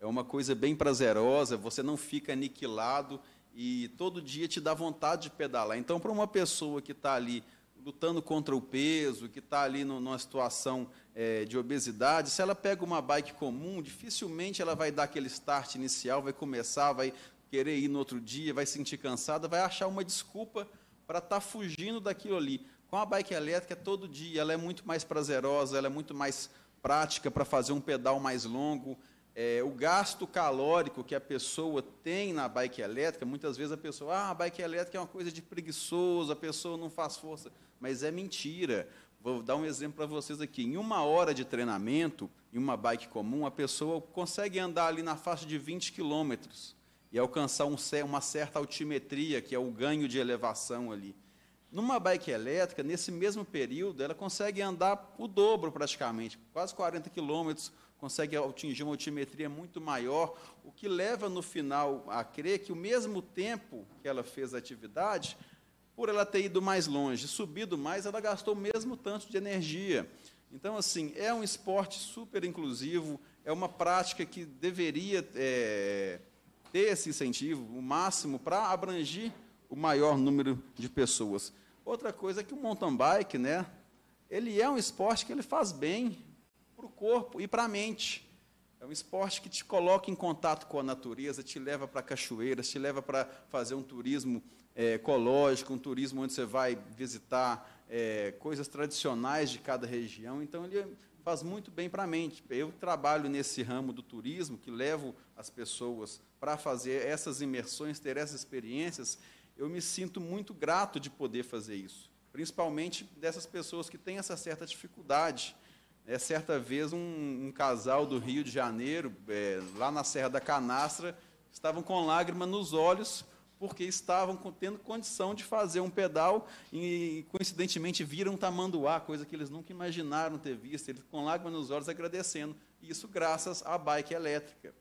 É uma coisa bem prazerosa, você não fica aniquilado e todo dia te dá vontade de pedalar. Então, para uma pessoa que está ali lutando contra o peso, que está ali no, numa situação é, de obesidade, se ela pega uma bike comum, dificilmente ela vai dar aquele start inicial, vai começar, vai querer ir no outro dia, vai sentir cansada, vai achar uma desculpa para estar tá fugindo daquilo ali. Com a bike elétrica, é todo dia, ela é muito mais prazerosa, ela é muito mais prática para fazer um pedal mais longo, é, o gasto calórico que a pessoa tem na bike elétrica, muitas vezes a pessoa, ah, a bike elétrica é uma coisa de preguiçoso, a pessoa não faz força. Mas é mentira. Vou dar um exemplo para vocês aqui. Em uma hora de treinamento, em uma bike comum, a pessoa consegue andar ali na faixa de 20 quilômetros e alcançar um, uma certa altimetria, que é o ganho de elevação ali. Numa bike elétrica, nesse mesmo período, ela consegue andar o dobro praticamente, quase 40 quilômetros, consegue atingir uma altimetria muito maior, o que leva no final a crer que o mesmo tempo que ela fez a atividade, por ela ter ido mais longe, subido mais, ela gastou o mesmo tanto de energia. Então, assim, é um esporte super inclusivo, é uma prática que deveria é, ter esse incentivo, o máximo, para abranger o maior número de pessoas. Outra coisa é que o mountain bike, né, ele é um esporte que ele faz bem para o corpo e para a mente. É um esporte que te coloca em contato com a natureza, te leva para cachoeiras, te leva para fazer um turismo é, ecológico, um turismo onde você vai visitar é, coisas tradicionais de cada região. Então, ele faz muito bem para a mente. Eu trabalho nesse ramo do turismo, que levo as pessoas para fazer essas imersões, ter essas experiências. Eu me sinto muito grato de poder fazer isso, principalmente dessas pessoas que têm essa certa dificuldade é, certa vez, um, um, casal do Rio de Janeiro, é, lá na Serra da Canastra, estavam com lágrimas nos olhos porque estavam tendo condição de fazer um pedal e, coincidentemente, viram tamanduá, coisa que eles nunca imaginaram ter visto, eles com lágrimas nos olhos agradecendo, e isso graças à bike elétrica.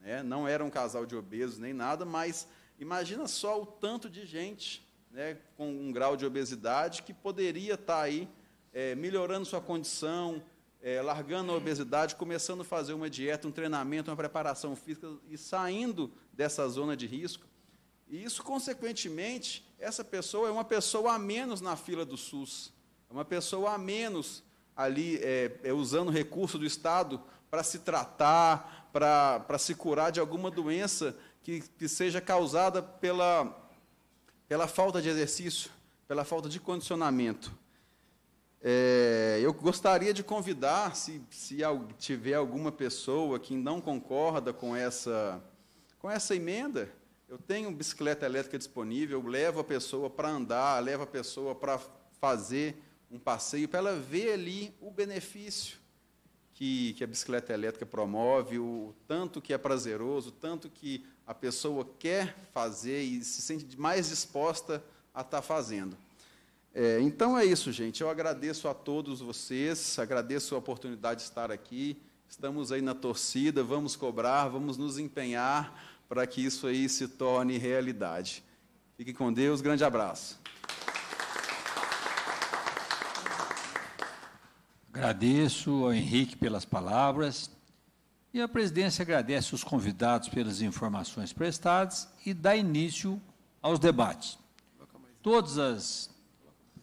Né? Não era um casal de obesos nem nada, mas imagina só o tanto de gente né, com um grau de obesidade que poderia estar tá aí é, melhorando sua condição, é, largando a obesidade, começando a fazer uma dieta, um treinamento, uma preparação física e saindo dessa zona de risco. E isso, consequentemente, essa pessoa é uma pessoa a menos na fila do SUS, é uma pessoa a menos ali é, é, usando o recurso do Estado para se tratar, para se curar de alguma doença que, que seja causada pela, pela falta de exercício, pela falta de condicionamento. É, eu gostaria de convidar, se, se tiver alguma pessoa que não concorda com essa, com essa emenda, eu tenho bicicleta elétrica disponível, eu levo a pessoa para andar, levo a pessoa para fazer um passeio, para ela ver ali o benefício que, que a bicicleta elétrica promove, o, o tanto que é prazeroso, o tanto que a pessoa quer fazer e se sente mais disposta a estar tá fazendo. É, então é isso, gente. Eu agradeço a todos vocês, agradeço a oportunidade de estar aqui. Estamos aí na torcida, vamos cobrar, vamos nos empenhar para que isso aí se torne realidade. Fique com Deus, grande abraço. Agradeço ao Henrique pelas palavras e a presidência agradece os convidados pelas informações prestadas e dá início aos debates. Todas as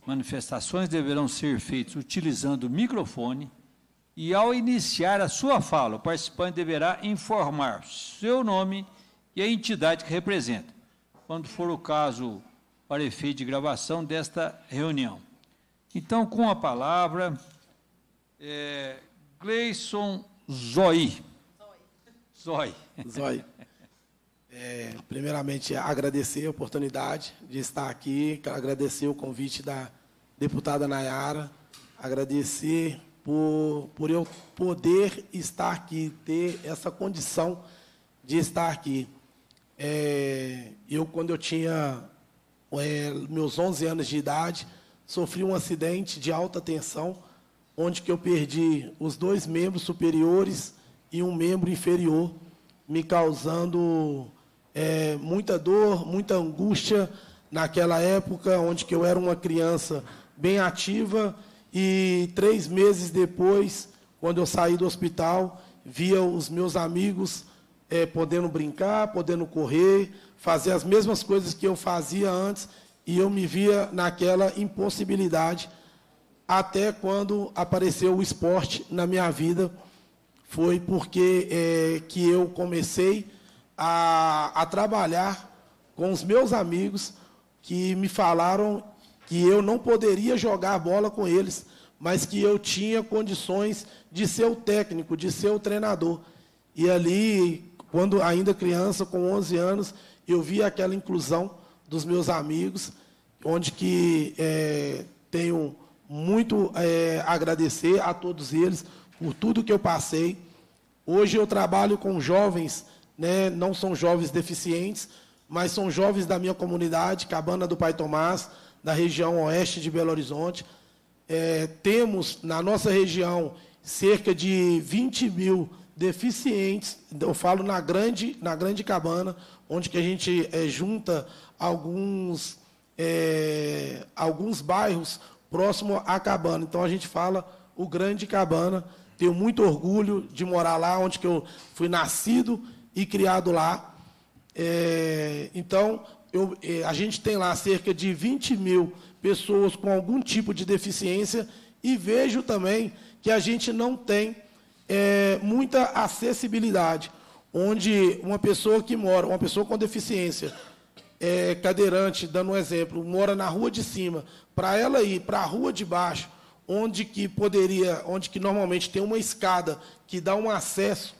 manifestações deverão ser feitas utilizando o microfone e, ao iniciar a sua fala, o participante deverá informar seu nome e a entidade que representa, quando for o caso para efeito de gravação desta reunião. Então, com a palavra, é, Gleison Zoi. Zoi. Zoi. Zoi. (laughs) É, primeiramente, agradecer a oportunidade de estar aqui, agradecer o convite da deputada Nayara, agradecer por, por eu poder estar aqui, ter essa condição de estar aqui. É, eu, quando eu tinha é, meus 11 anos de idade, sofri um acidente de alta tensão, onde que eu perdi os dois membros superiores e um membro inferior, me causando é, muita dor, muita angústia naquela época, onde eu era uma criança bem ativa e três meses depois, quando eu saí do hospital, via os meus amigos é, podendo brincar, podendo correr, fazer as mesmas coisas que eu fazia antes e eu me via naquela impossibilidade até quando apareceu o esporte na minha vida. Foi porque é, que eu comecei a, a trabalhar com os meus amigos que me falaram que eu não poderia jogar bola com eles, mas que eu tinha condições de ser o técnico, de ser o treinador. E ali, quando ainda criança, com 11 anos, eu vi aquela inclusão dos meus amigos, onde que é, tenho muito é, agradecer a todos eles por tudo que eu passei. Hoje eu trabalho com jovens né? não são jovens deficientes, mas são jovens da minha comunidade, Cabana do Pai Tomás, da região oeste de Belo Horizonte. É, temos na nossa região cerca de 20 mil deficientes, eu falo na grande, na grande cabana, onde que a gente é, junta alguns, é, alguns bairros próximo à cabana. Então a gente fala o grande cabana. Tenho muito orgulho de morar lá, onde que eu fui nascido e criado lá. É, então, eu, é, a gente tem lá cerca de 20 mil pessoas com algum tipo de deficiência e vejo também que a gente não tem é, muita acessibilidade, onde uma pessoa que mora, uma pessoa com deficiência, é, cadeirante, dando um exemplo, mora na rua de cima, para ela ir para a rua de baixo, onde que poderia, onde que normalmente tem uma escada que dá um acesso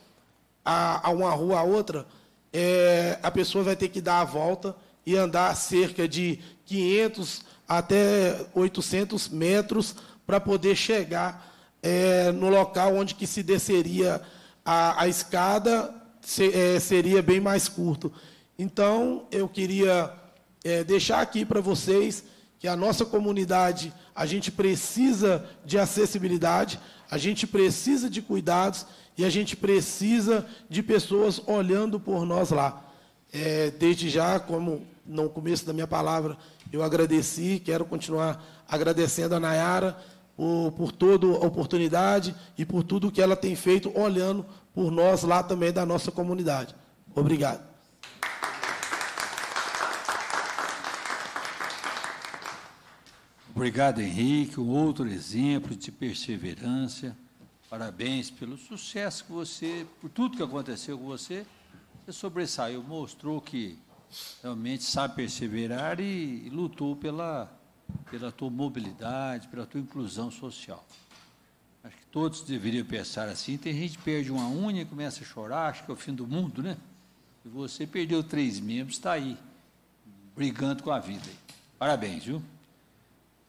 a, a uma rua a outra, é, a pessoa vai ter que dar a volta e andar cerca de 500 até 800 metros para poder chegar é, no local onde que se desceria a, a escada, se, é, seria bem mais curto. Então, eu queria é, deixar aqui para vocês que a nossa comunidade, a gente precisa de acessibilidade, a gente precisa de cuidados e a gente precisa de pessoas olhando por nós lá. É, desde já, como no começo da minha palavra, eu agradeci, quero continuar agradecendo a Nayara por, por toda a oportunidade e por tudo que ela tem feito olhando por nós lá também da nossa comunidade. Obrigado. Obrigado, Henrique. Um outro exemplo de perseverança. Parabéns pelo sucesso que você, por tudo que aconteceu com você, você sobressaiu, mostrou que realmente sabe perseverar e, e lutou pela, pela tua mobilidade, pela tua inclusão social. Acho que todos deveriam pensar assim. Tem gente que perde uma unha e começa a chorar, acho que é o fim do mundo, né? E você perdeu três membros, está aí, brigando com a vida. Parabéns, viu?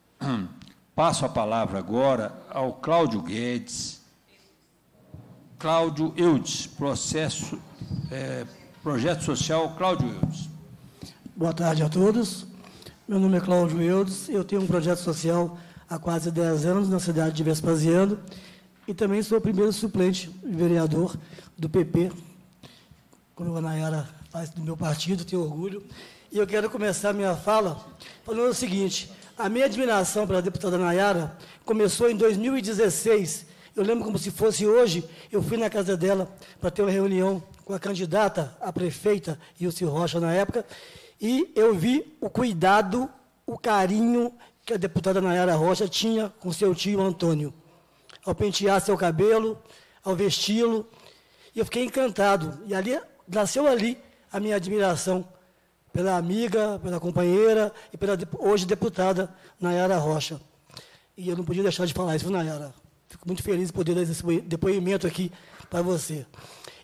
(clears throat) Passo a palavra agora ao Cláudio Guedes Cláudio Eudes, processo, é, projeto social Cláudio Eudes. Boa tarde a todos. Meu nome é Cláudio Eudes, eu tenho um projeto social há quase 10 anos na cidade de Vespasiano e também sou o primeiro suplente vereador do PP, quando a Nayara faz do meu partido, tenho orgulho. E eu quero começar minha fala falando o seguinte, a minha admiração pela deputada Nayara começou em 2016, eu lembro como se fosse hoje, eu fui na casa dela para ter uma reunião com a candidata a prefeita, Ilse Rocha, na época, e eu vi o cuidado, o carinho que a deputada Nayara Rocha tinha com seu tio Antônio, ao pentear seu cabelo, ao vesti-lo, e eu fiquei encantado. E ali nasceu ali a minha admiração pela amiga, pela companheira e pela hoje deputada Nayara Rocha. E eu não podia deixar de falar isso, Nayara. Fico muito feliz de poder dar esse depoimento aqui para você.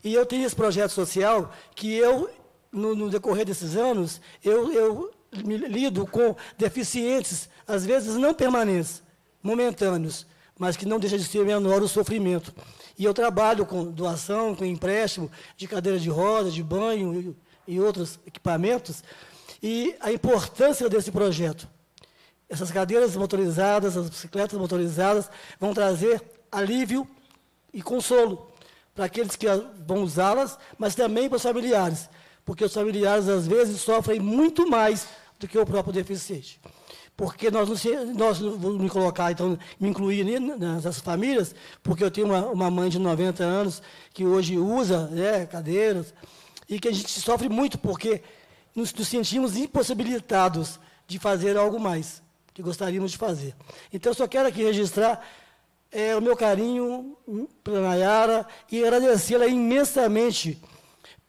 E eu tenho esse projeto social que eu, no, no decorrer desses anos, eu, eu lido com deficientes, às vezes não permanentes, momentâneos, mas que não deixa de ser menor o sofrimento. E eu trabalho com doação, com empréstimo de cadeira de roda, de banho e, e outros equipamentos, e a importância desse projeto. Essas cadeiras motorizadas, as bicicletas motorizadas, vão trazer alívio e consolo para aqueles que vão usá-las, mas também para os familiares, porque os familiares, às vezes, sofrem muito mais do que o próprio deficiente. Porque nós, não nós vou me colocar, então, me incluir nessas famílias, porque eu tenho uma, uma mãe de 90 anos que hoje usa né, cadeiras, e que a gente sofre muito, porque nos, nos sentimos impossibilitados de fazer algo mais que gostaríamos de fazer. Então, só quero aqui registrar é, o meu carinho hum, pela Nayara e agradecê-la imensamente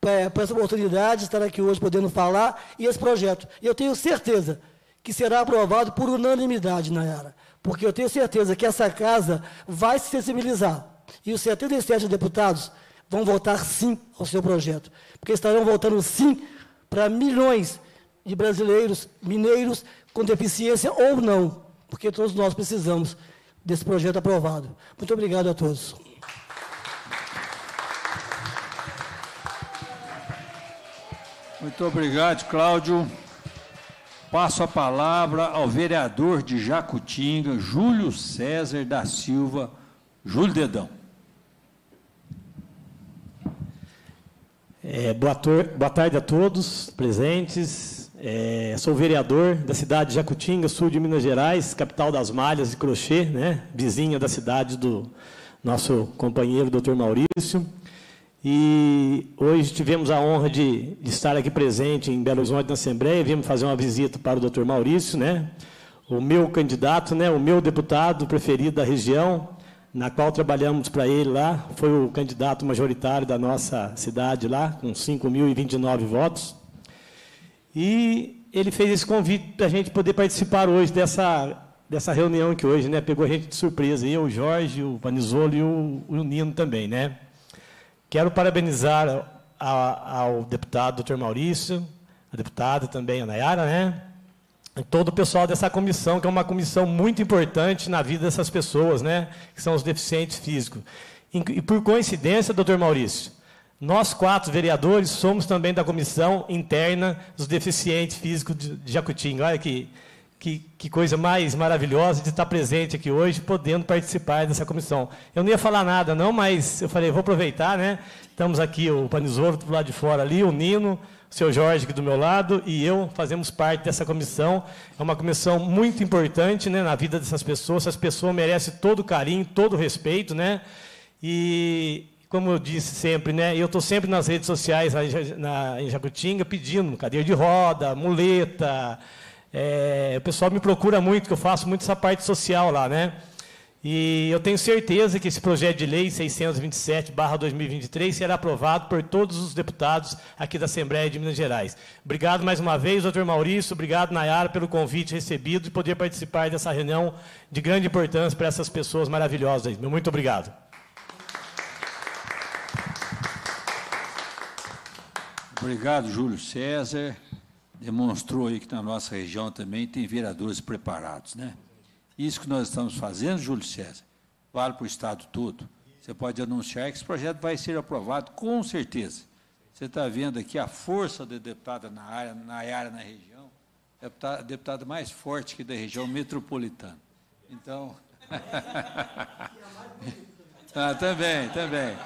é, por essa oportunidade de estar aqui hoje podendo falar e esse projeto. E eu tenho certeza que será aprovado por unanimidade, Nayara, porque eu tenho certeza que essa casa vai se sensibilizar. E os 77 deputados vão votar sim ao seu projeto, porque estarão votando sim para milhões de brasileiros, mineiros, com deficiência ou não, porque todos nós precisamos desse projeto aprovado. Muito obrigado a todos. Muito obrigado, Cláudio. Passo a palavra ao vereador de Jacutinga, Júlio César da Silva, Júlio Dedão. É, boa, boa tarde a todos presentes, é, sou vereador da cidade de Jacutinga, sul de Minas Gerais, capital das malhas e crochê, né? vizinha da cidade do nosso companheiro Dr. Maurício. E hoje tivemos a honra de, de estar aqui presente em Belo Horizonte na Assembleia, viemos fazer uma visita para o Dr. Maurício, né? o meu candidato, né? o meu deputado preferido da região, na qual trabalhamos para ele lá, foi o candidato majoritário da nossa cidade lá, com 5.029 votos. E ele fez esse convite para a gente poder participar hoje dessa, dessa reunião que hoje, né? Pegou a gente de surpresa, eu, o Jorge, o Panizolo e o, o Nino também, né? Quero parabenizar a, ao deputado Dr. Maurício, a deputada também, a Nayara, né? E todo o pessoal dessa comissão, que é uma comissão muito importante na vida dessas pessoas, né? Que são os deficientes físicos. E por coincidência, doutor Maurício, nós quatro vereadores somos também da comissão interna dos deficientes físicos de Jacutinga. Olha que, que, que, coisa mais maravilhosa de estar presente aqui hoje, podendo participar dessa comissão. Eu não ia falar nada, não, mas eu falei, vou aproveitar, né? Estamos aqui, o Panizouro do lado de fora ali, o Nino, o seu Jorge aqui do meu lado e eu fazemos parte dessa comissão. É uma comissão muito importante né, na vida dessas pessoas. Essas pessoas merecem todo o carinho, todo o respeito, né? E como eu disse sempre, né, eu estou sempre nas redes sociais na, na, em Jacutinga pedindo cadeira de roda, muleta. É, o pessoal me procura muito, que eu faço muito essa parte social lá. Né? E eu tenho certeza que esse projeto de lei 627-2023 será aprovado por todos os deputados aqui da Assembleia de Minas Gerais. Obrigado mais uma vez, doutor Maurício, obrigado, Nayara, pelo convite recebido e poder participar dessa reunião de grande importância para essas pessoas maravilhosas. Muito obrigado. Obrigado, Júlio César. Demonstrou aí que na nossa região também tem vereadores preparados, né? Isso que nós estamos fazendo, Júlio César, vale para o Estado todo. Você pode anunciar que esse projeto vai ser aprovado, com certeza. Você está vendo aqui a força da deputada na área, na área, na região, É a deputada mais forte que da região metropolitana. Então. (laughs) ah, também, também.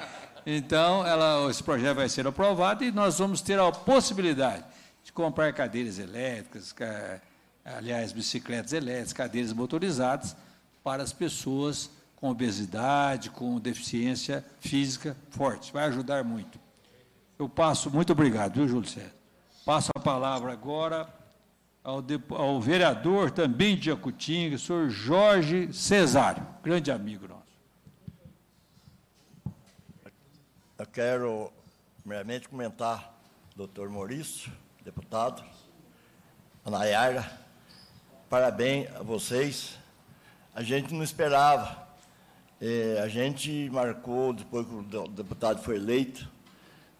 Então, ela, esse projeto vai ser aprovado e nós vamos ter a possibilidade de comprar cadeiras elétricas, aliás, bicicletas elétricas, cadeiras motorizadas, para as pessoas com obesidade, com deficiência física forte. Vai ajudar muito. Eu passo, muito obrigado, viu, Júlio César? Passo a palavra agora ao, ao vereador também de Acutinga, o senhor Jorge Cesário, grande amigo nosso. Eu quero, primeiramente, comentar doutor Maurício, deputado, a Nayara, parabéns a vocês. A gente não esperava. É, a gente marcou, depois que o deputado foi eleito,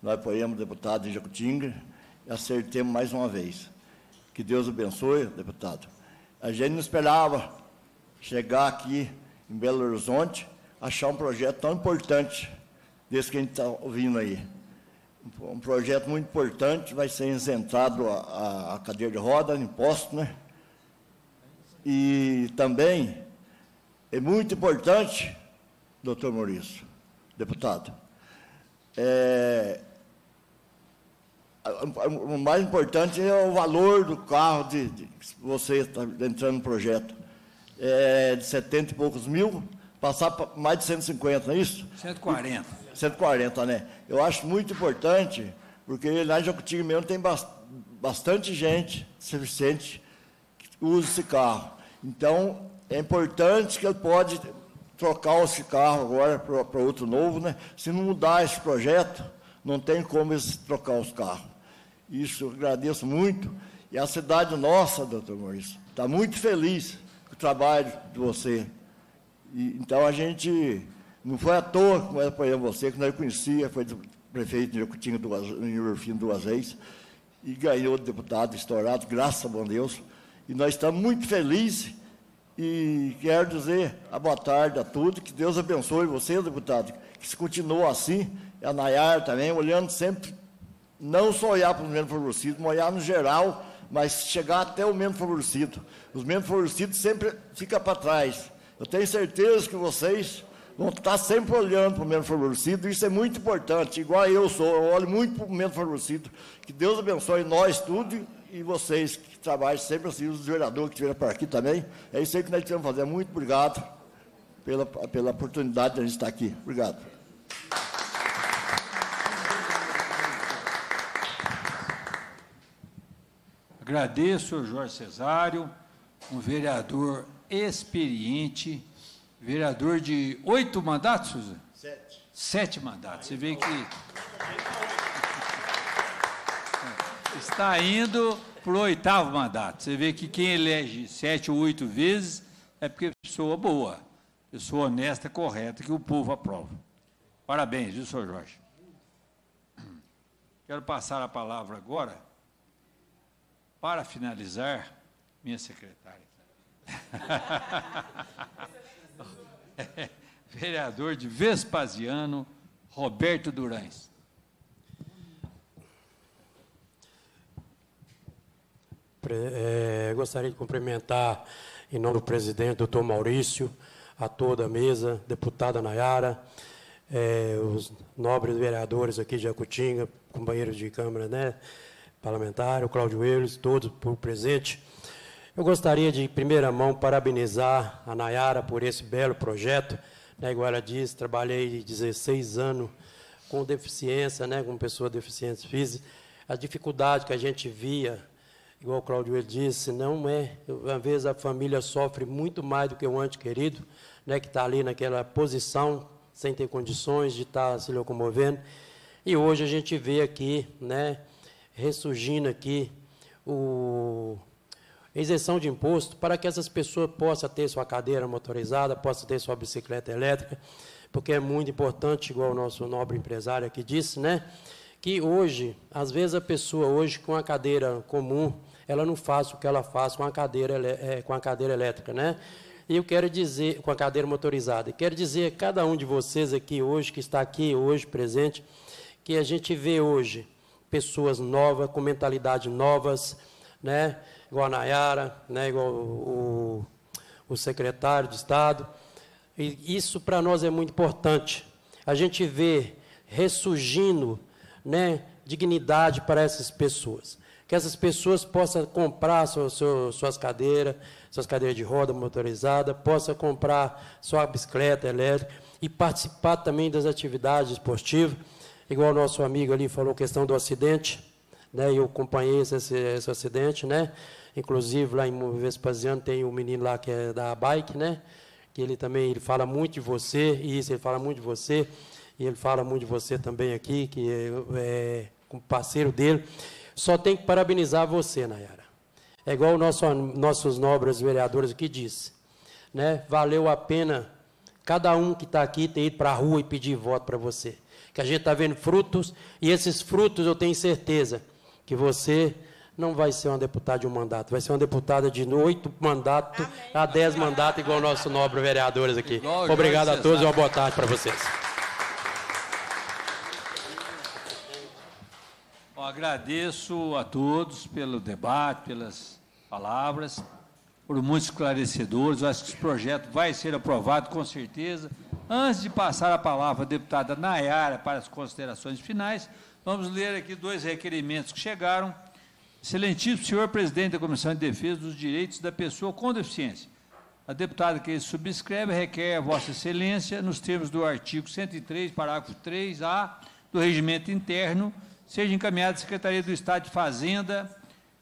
nós apoiamos o deputado em Jacutinga e acertemos mais uma vez. Que Deus abençoe, deputado. A gente não esperava chegar aqui em Belo Horizonte, achar um projeto tão importante desse que a gente está ouvindo aí. Um projeto muito importante, vai ser isentado a, a cadeira de roda, imposto, né? E também é muito importante, doutor Maurício, deputado, é, o mais importante é o valor do carro de, de que você está entrando no projeto. É, de 70 e poucos mil, passar para mais de 150, não é isso? 140. 140, né? Eu acho muito importante, porque lá em Jacutinga mesmo tem bastante gente suficiente que usa esse carro. Então, é importante que ele pode trocar esse carro agora para outro novo, né? Se não mudar esse projeto, não tem como eles trocar os carros. Isso eu agradeço muito. E a cidade nossa, doutor Maurício, está muito feliz com o trabalho de você. E, então a gente não foi à toa, como era, por exemplo, você, que nós conhecia, foi prefeito de Jacutinga do, em Urfino duas vezes, e ganhou deputado estourado, graças a bom Deus. E nós estamos muito felizes e quero dizer a boa tarde a todos, que Deus abençoe você, deputado, que se continua assim, a Nayar também, olhando sempre, não só olhar para os menos favorecidos, mas olhar no geral, mas chegar até o menos favorecido. Os menos favorecidos sempre ficam para trás. Eu tenho certeza que vocês vão estar tá sempre olhando para o menos favorecido, isso é muito importante, igual eu sou, eu olho muito para o menos favorecido. Que Deus abençoe nós tudo e vocês que trabalham sempre assim, os vereadores que estiveram por aqui também. É isso aí que nós precisamos fazer. Muito obrigado pela, pela oportunidade de a gente estar aqui. Obrigado. Agradeço ao Jorge Cesário, um vereador experiente vereador de oito mandatos, Suzana? Sete. Sete mandatos. Você vê que. Então. (laughs) Está indo para o oitavo mandato. Você vê que quem elege sete ou oito vezes é porque é pessoa boa, pessoa honesta, correta, que o povo aprova. Parabéns, viu, senhor Jorge? (clears throat) Quero passar a palavra agora, para finalizar, minha secretária. (laughs) (laughs) vereador de Vespasiano, Roberto Durães. É, gostaria de cumprimentar, em nome do presidente, doutor Maurício, a toda a mesa, deputada Nayara, é, os nobres vereadores aqui de Acutinga, companheiros de Câmara né, parlamentar, o Cláudio Eiros, todos por presente. Eu gostaria de, em primeira mão, parabenizar a Nayara por esse belo projeto. Né, igual ela disse, trabalhei 16 anos com deficiência, né, com pessoa de deficiência física. A dificuldade que a gente via, igual o Claudio disse, não é. Às vezes a família sofre muito mais do que o antes querido, né, que está ali naquela posição, sem ter condições de estar tá se locomovendo. E hoje a gente vê aqui, né, ressurgindo aqui o isenção de imposto para que essas pessoas possam ter sua cadeira motorizada, possam ter sua bicicleta elétrica, porque é muito importante, igual o nosso nobre empresário aqui disse, né? que hoje, às vezes a pessoa hoje com a cadeira comum, ela não faz o que ela faz com a cadeira, é, com a cadeira elétrica, né? E eu quero dizer, com a cadeira motorizada, quero dizer a cada um de vocês aqui hoje, que está aqui hoje presente, que a gente vê hoje pessoas novas, com mentalidade novas, né? igual a Nayara, né, igual o, o secretário de Estado. E isso para nós é muito importante. A gente vê ressurgindo né, dignidade para essas pessoas. Que essas pessoas possam comprar seu, seu, suas cadeiras, suas cadeiras de roda motorizada, possam comprar sua bicicleta elétrica e participar também das atividades esportivas. Igual o nosso amigo ali falou questão do acidente, né, eu acompanhei esse, esse acidente, né? Inclusive, lá em Vespasiano tem um menino lá que é da bike, né? Que ele também ele fala muito de você, e isso, ele fala muito de você, e ele fala muito de você também aqui, que é, é parceiro dele. Só tem que parabenizar você, Nayara. É igual nosso, nossos nobres vereadores aqui disse, né? Valeu a pena cada um que está aqui ter ido para a rua e pedir voto para você. Que a gente está vendo frutos, e esses frutos eu tenho certeza que você não vai ser uma deputada de um mandato, vai ser uma deputada de oito mandatos Amém. a dez mandatos, igual o nosso nobre vereadores aqui. Obrigado a todos e uma boa tarde para vocês. Bom, agradeço a todos pelo debate, pelas palavras, por muitos esclarecedores. Eu acho que esse projeto vai ser aprovado, com certeza. Antes de passar a palavra à deputada Nayara para as considerações finais, vamos ler aqui dois requerimentos que chegaram Excelentíssimo senhor presidente da Comissão de Defesa dos Direitos da Pessoa com Deficiência. A deputada que subscreve requer a Vossa Excelência, nos termos do artigo 103, parágrafo 3A do Regimento Interno, seja encaminhada à Secretaria do Estado de Fazenda,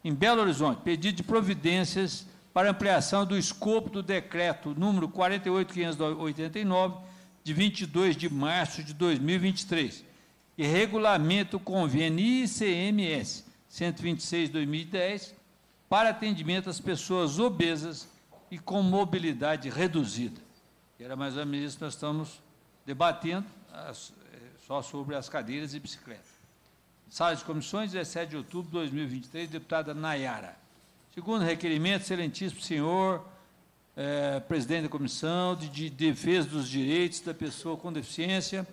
em Belo Horizonte, pedido de providências para ampliação do escopo do decreto número 48589, de 22 de março de 2023, e regulamento convênio ICMS 126/2010 para atendimento às pessoas obesas e com mobilidade reduzida. Era mais ou menos isso que nós estamos debatendo eh, só sobre as cadeiras e bicicleta. Sala de comissões, 17 de outubro de 2023, deputada Nayara. Segundo requerimento, excelentíssimo senhor é, presidente da Comissão de, de Defesa dos Direitos da Pessoa com Deficiência,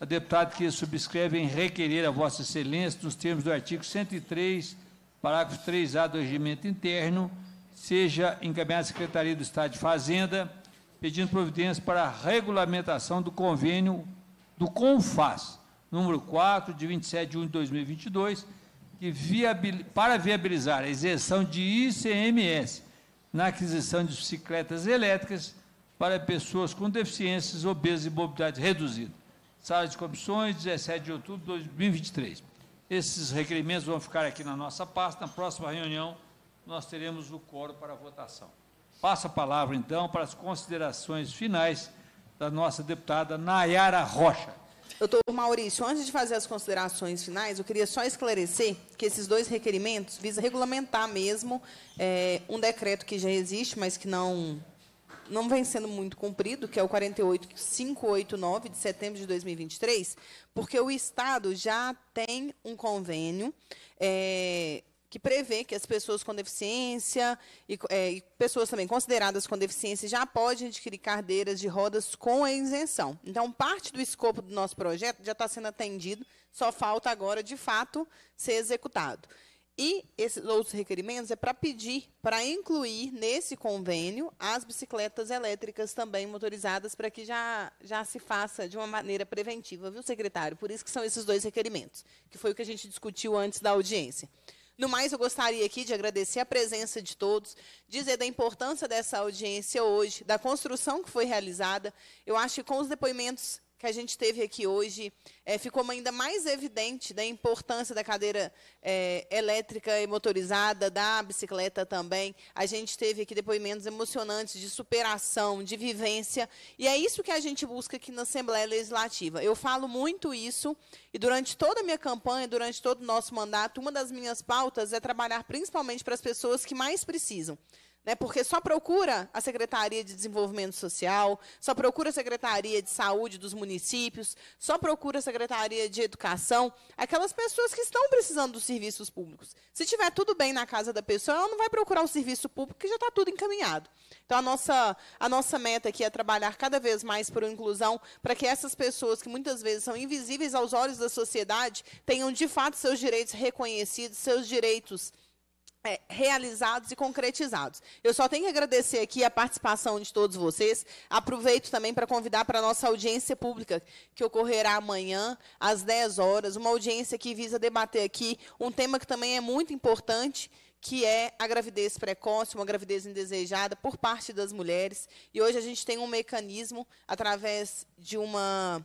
a deputada que subscreve em requerer a Vossa Excelência, nos termos do artigo 103, parágrafo 3A do Regimento Interno, seja encaminhada à Secretaria do Estado de Fazenda, pedindo providências para a regulamentação do convênio do CONFAS, número 4, de 27 de junho de 2022, que viabil, para viabilizar a isenção de ICMS na aquisição de bicicletas elétricas para pessoas com deficiências, obesas e mobilidade reduzida. Sala de Comissões, 17 de outubro de 2023. Esses requerimentos vão ficar aqui na nossa pasta. Na próxima reunião, nós teremos o coro para votação. Passo a palavra, então, para as considerações finais da nossa deputada Nayara Rocha. Doutor Maurício, antes de fazer as considerações finais, eu queria só esclarecer que esses dois requerimentos visam regulamentar mesmo é, um decreto que já existe, mas que não não vem sendo muito cumprido, que é o 48589 de setembro de 2023, porque o Estado já tem um convênio é, que prevê que as pessoas com deficiência e, é, e, pessoas também consideradas com deficiência já podem adquirir cadeiras de rodas com a isenção. Então, parte do escopo do nosso projeto já está sendo atendido, só falta agora, de fato, ser executado. E esses outros requerimentos é para pedir para incluir nesse convênio as bicicletas elétricas também motorizadas para que já, já se faça de uma maneira preventiva, viu, secretário? Por isso que são esses dois requerimentos, que foi o que a gente discutiu antes da audiência. No mais, eu gostaria aqui de agradecer a presença de todos, dizer da importância dessa audiência hoje, da construção que foi realizada. Eu acho que com os depoimentos que a gente teve aqui hoje, é, ficou ainda mais evidente da importância da cadeira é, elétrica e motorizada, da bicicleta também. A gente teve aqui depoimentos emocionantes de superação, de vivência, e é isso que a gente busca aqui na Assembleia Legislativa. Eu falo muito isso, e durante toda a minha campanha, durante todo o nosso mandato, uma das minhas pautas é trabalhar principalmente para as pessoas que mais precisam. Né? Porque só procura a Secretaria de Desenvolvimento Social, só procura a Secretaria de Saúde dos municípios, só procura a Secretaria de Educação, aquelas pessoas que estão precisando dos serviços públicos. Se tiver tudo bem na casa da pessoa, ela não vai procurar o serviço público, que já está tudo encaminhado. Então, a nossa, a nossa meta aqui é trabalhar cada vez mais por inclusão, para que essas pessoas que muitas vezes são invisíveis aos olhos da sociedade tenham, de fato, seus direitos reconhecidos, seus direitos é, realizados e concretizados. Eu só tenho que agradecer aqui a participação de todos vocês. Aproveito também para convidar para a nossa audiência pública, que ocorrerá amanhã, às 10 horas, uma audiência que visa debater aqui um tema que também é muito importante, que é a gravidez precoce, uma gravidez indesejada por parte das mulheres. E hoje a gente tem um mecanismo, através de uma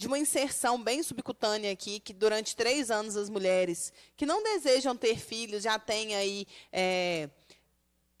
de uma inserção bem subcutânea aqui, que durante três anos as mulheres que não desejam ter filhos já têm aí. É,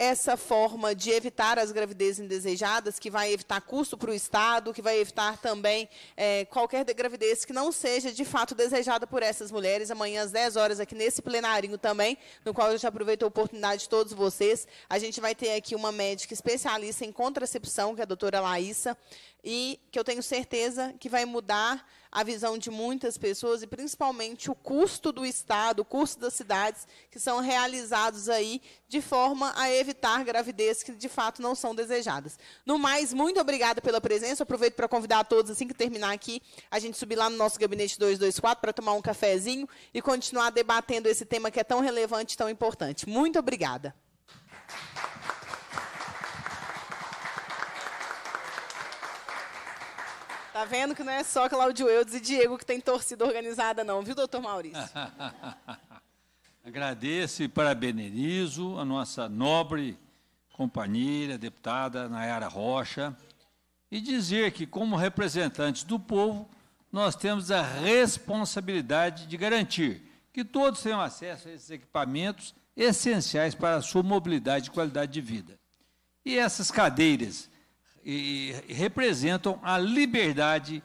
essa forma de evitar as gravidezes indesejadas, que vai evitar custo para o Estado, que vai evitar também é, qualquer gravidez que não seja de fato desejada por essas mulheres. Amanhã às 10 horas, aqui nesse plenarinho também, no qual eu já aproveito a oportunidade de todos vocês, a gente vai ter aqui uma médica especialista em contracepção, que é a doutora Laísa, e que eu tenho certeza que vai mudar a visão de muitas pessoas e principalmente o custo do Estado, o custo das cidades, que são realizados aí de forma a evitar gravidez que de fato não são desejadas. No mais, muito obrigada pela presença. aproveito para convidar a todos, assim que terminar aqui, a gente subir lá no nosso gabinete 224 para tomar um cafezinho e continuar debatendo esse tema que é tão relevante e tão importante. Muito obrigada. Tá vendo que não é só Cláudio Eudes e Diego que tem torcida organizada, não, viu, doutor Maurício? (laughs) Agradeço e parabenizo a nossa nobre companheira, deputada Nayara Rocha, e dizer que, como representantes do povo, nós temos a responsabilidade de garantir que todos tenham acesso a esses equipamentos essenciais para a sua mobilidade e qualidade de vida. E essas cadeiras e, representam a liberdade,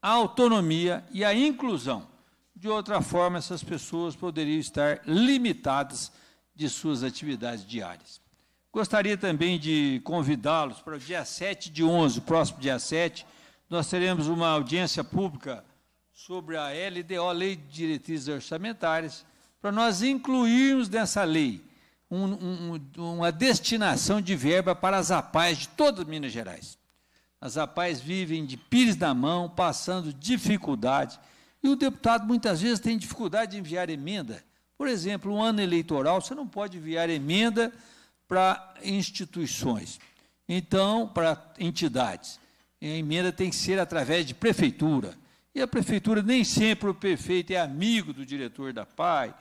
a autonomia e a inclusão. De outra forma, essas pessoas poderiam estar limitadas de suas atividades diárias. Gostaria também de convidá-los para o dia 7 de 11, próximo dia 7, nós teremos uma audiência pública sobre a LDO, Lei de Diretrizes Orçamentárias, para nós incluirmos nessa lei um, um, uma destinação de verba para as APAES de todo Minas Gerais. As APAES vivem de pires na mão, passando dificuldade. E o deputado muitas vezes tem dificuldade de enviar emenda. Por exemplo, um ano eleitoral, você não pode enviar emenda para instituições, então, para entidades. E a emenda tem que ser através de prefeitura. E a prefeitura nem sempre o prefeito é amigo do diretor da PAI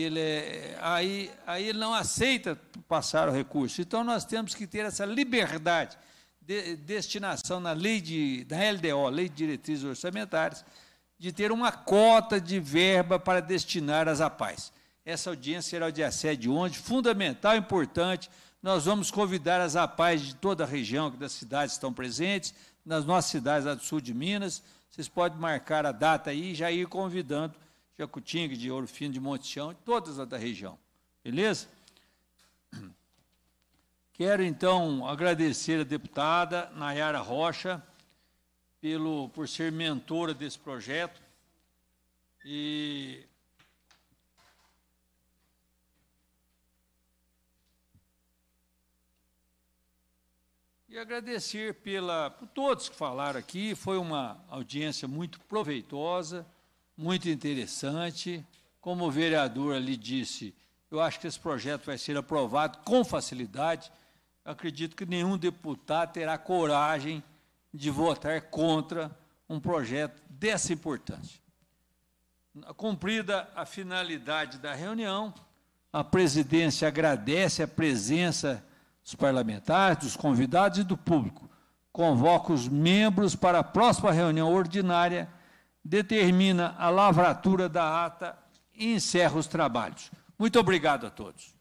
ele é, aí, aí ele não aceita passar o recurso. Então nós temos que ter essa liberdade de destinação na lei de, da LDO, Lei de Diretrizes Orçamentárias, de ter uma cota de verba para destinar às APAES. Essa audiência será o dia 7 de 11, fundamental, importante. Nós vamos convidar as APAES de toda a região, que das cidades estão presentes, nas nossas cidades lá do sul de Minas. Vocês podem marcar a data aí e já ir convidando Jacutinga, de Ouro Fino, de Monte Chão, todas as da região. Beleza? Quero, então, agradecer a deputada Nayara Rocha pelo, por ser mentora desse projeto. E E agradecer pela, por todos que falaram aqui, foi uma audiência muito proveitosa muito interessante. Como o vereador ali disse, eu acho que esse projeto vai ser aprovado com facilidade. Eu acredito que nenhum deputado terá coragem de votar contra um projeto dessa importância. Cumprida a finalidade da reunião, a presidência agradece a presença dos parlamentares, dos convidados e do público. Convoca os membros para a próxima reunião ordinária determina a lavratura da ata e encerra os trabalhos. Muito obrigado a todos.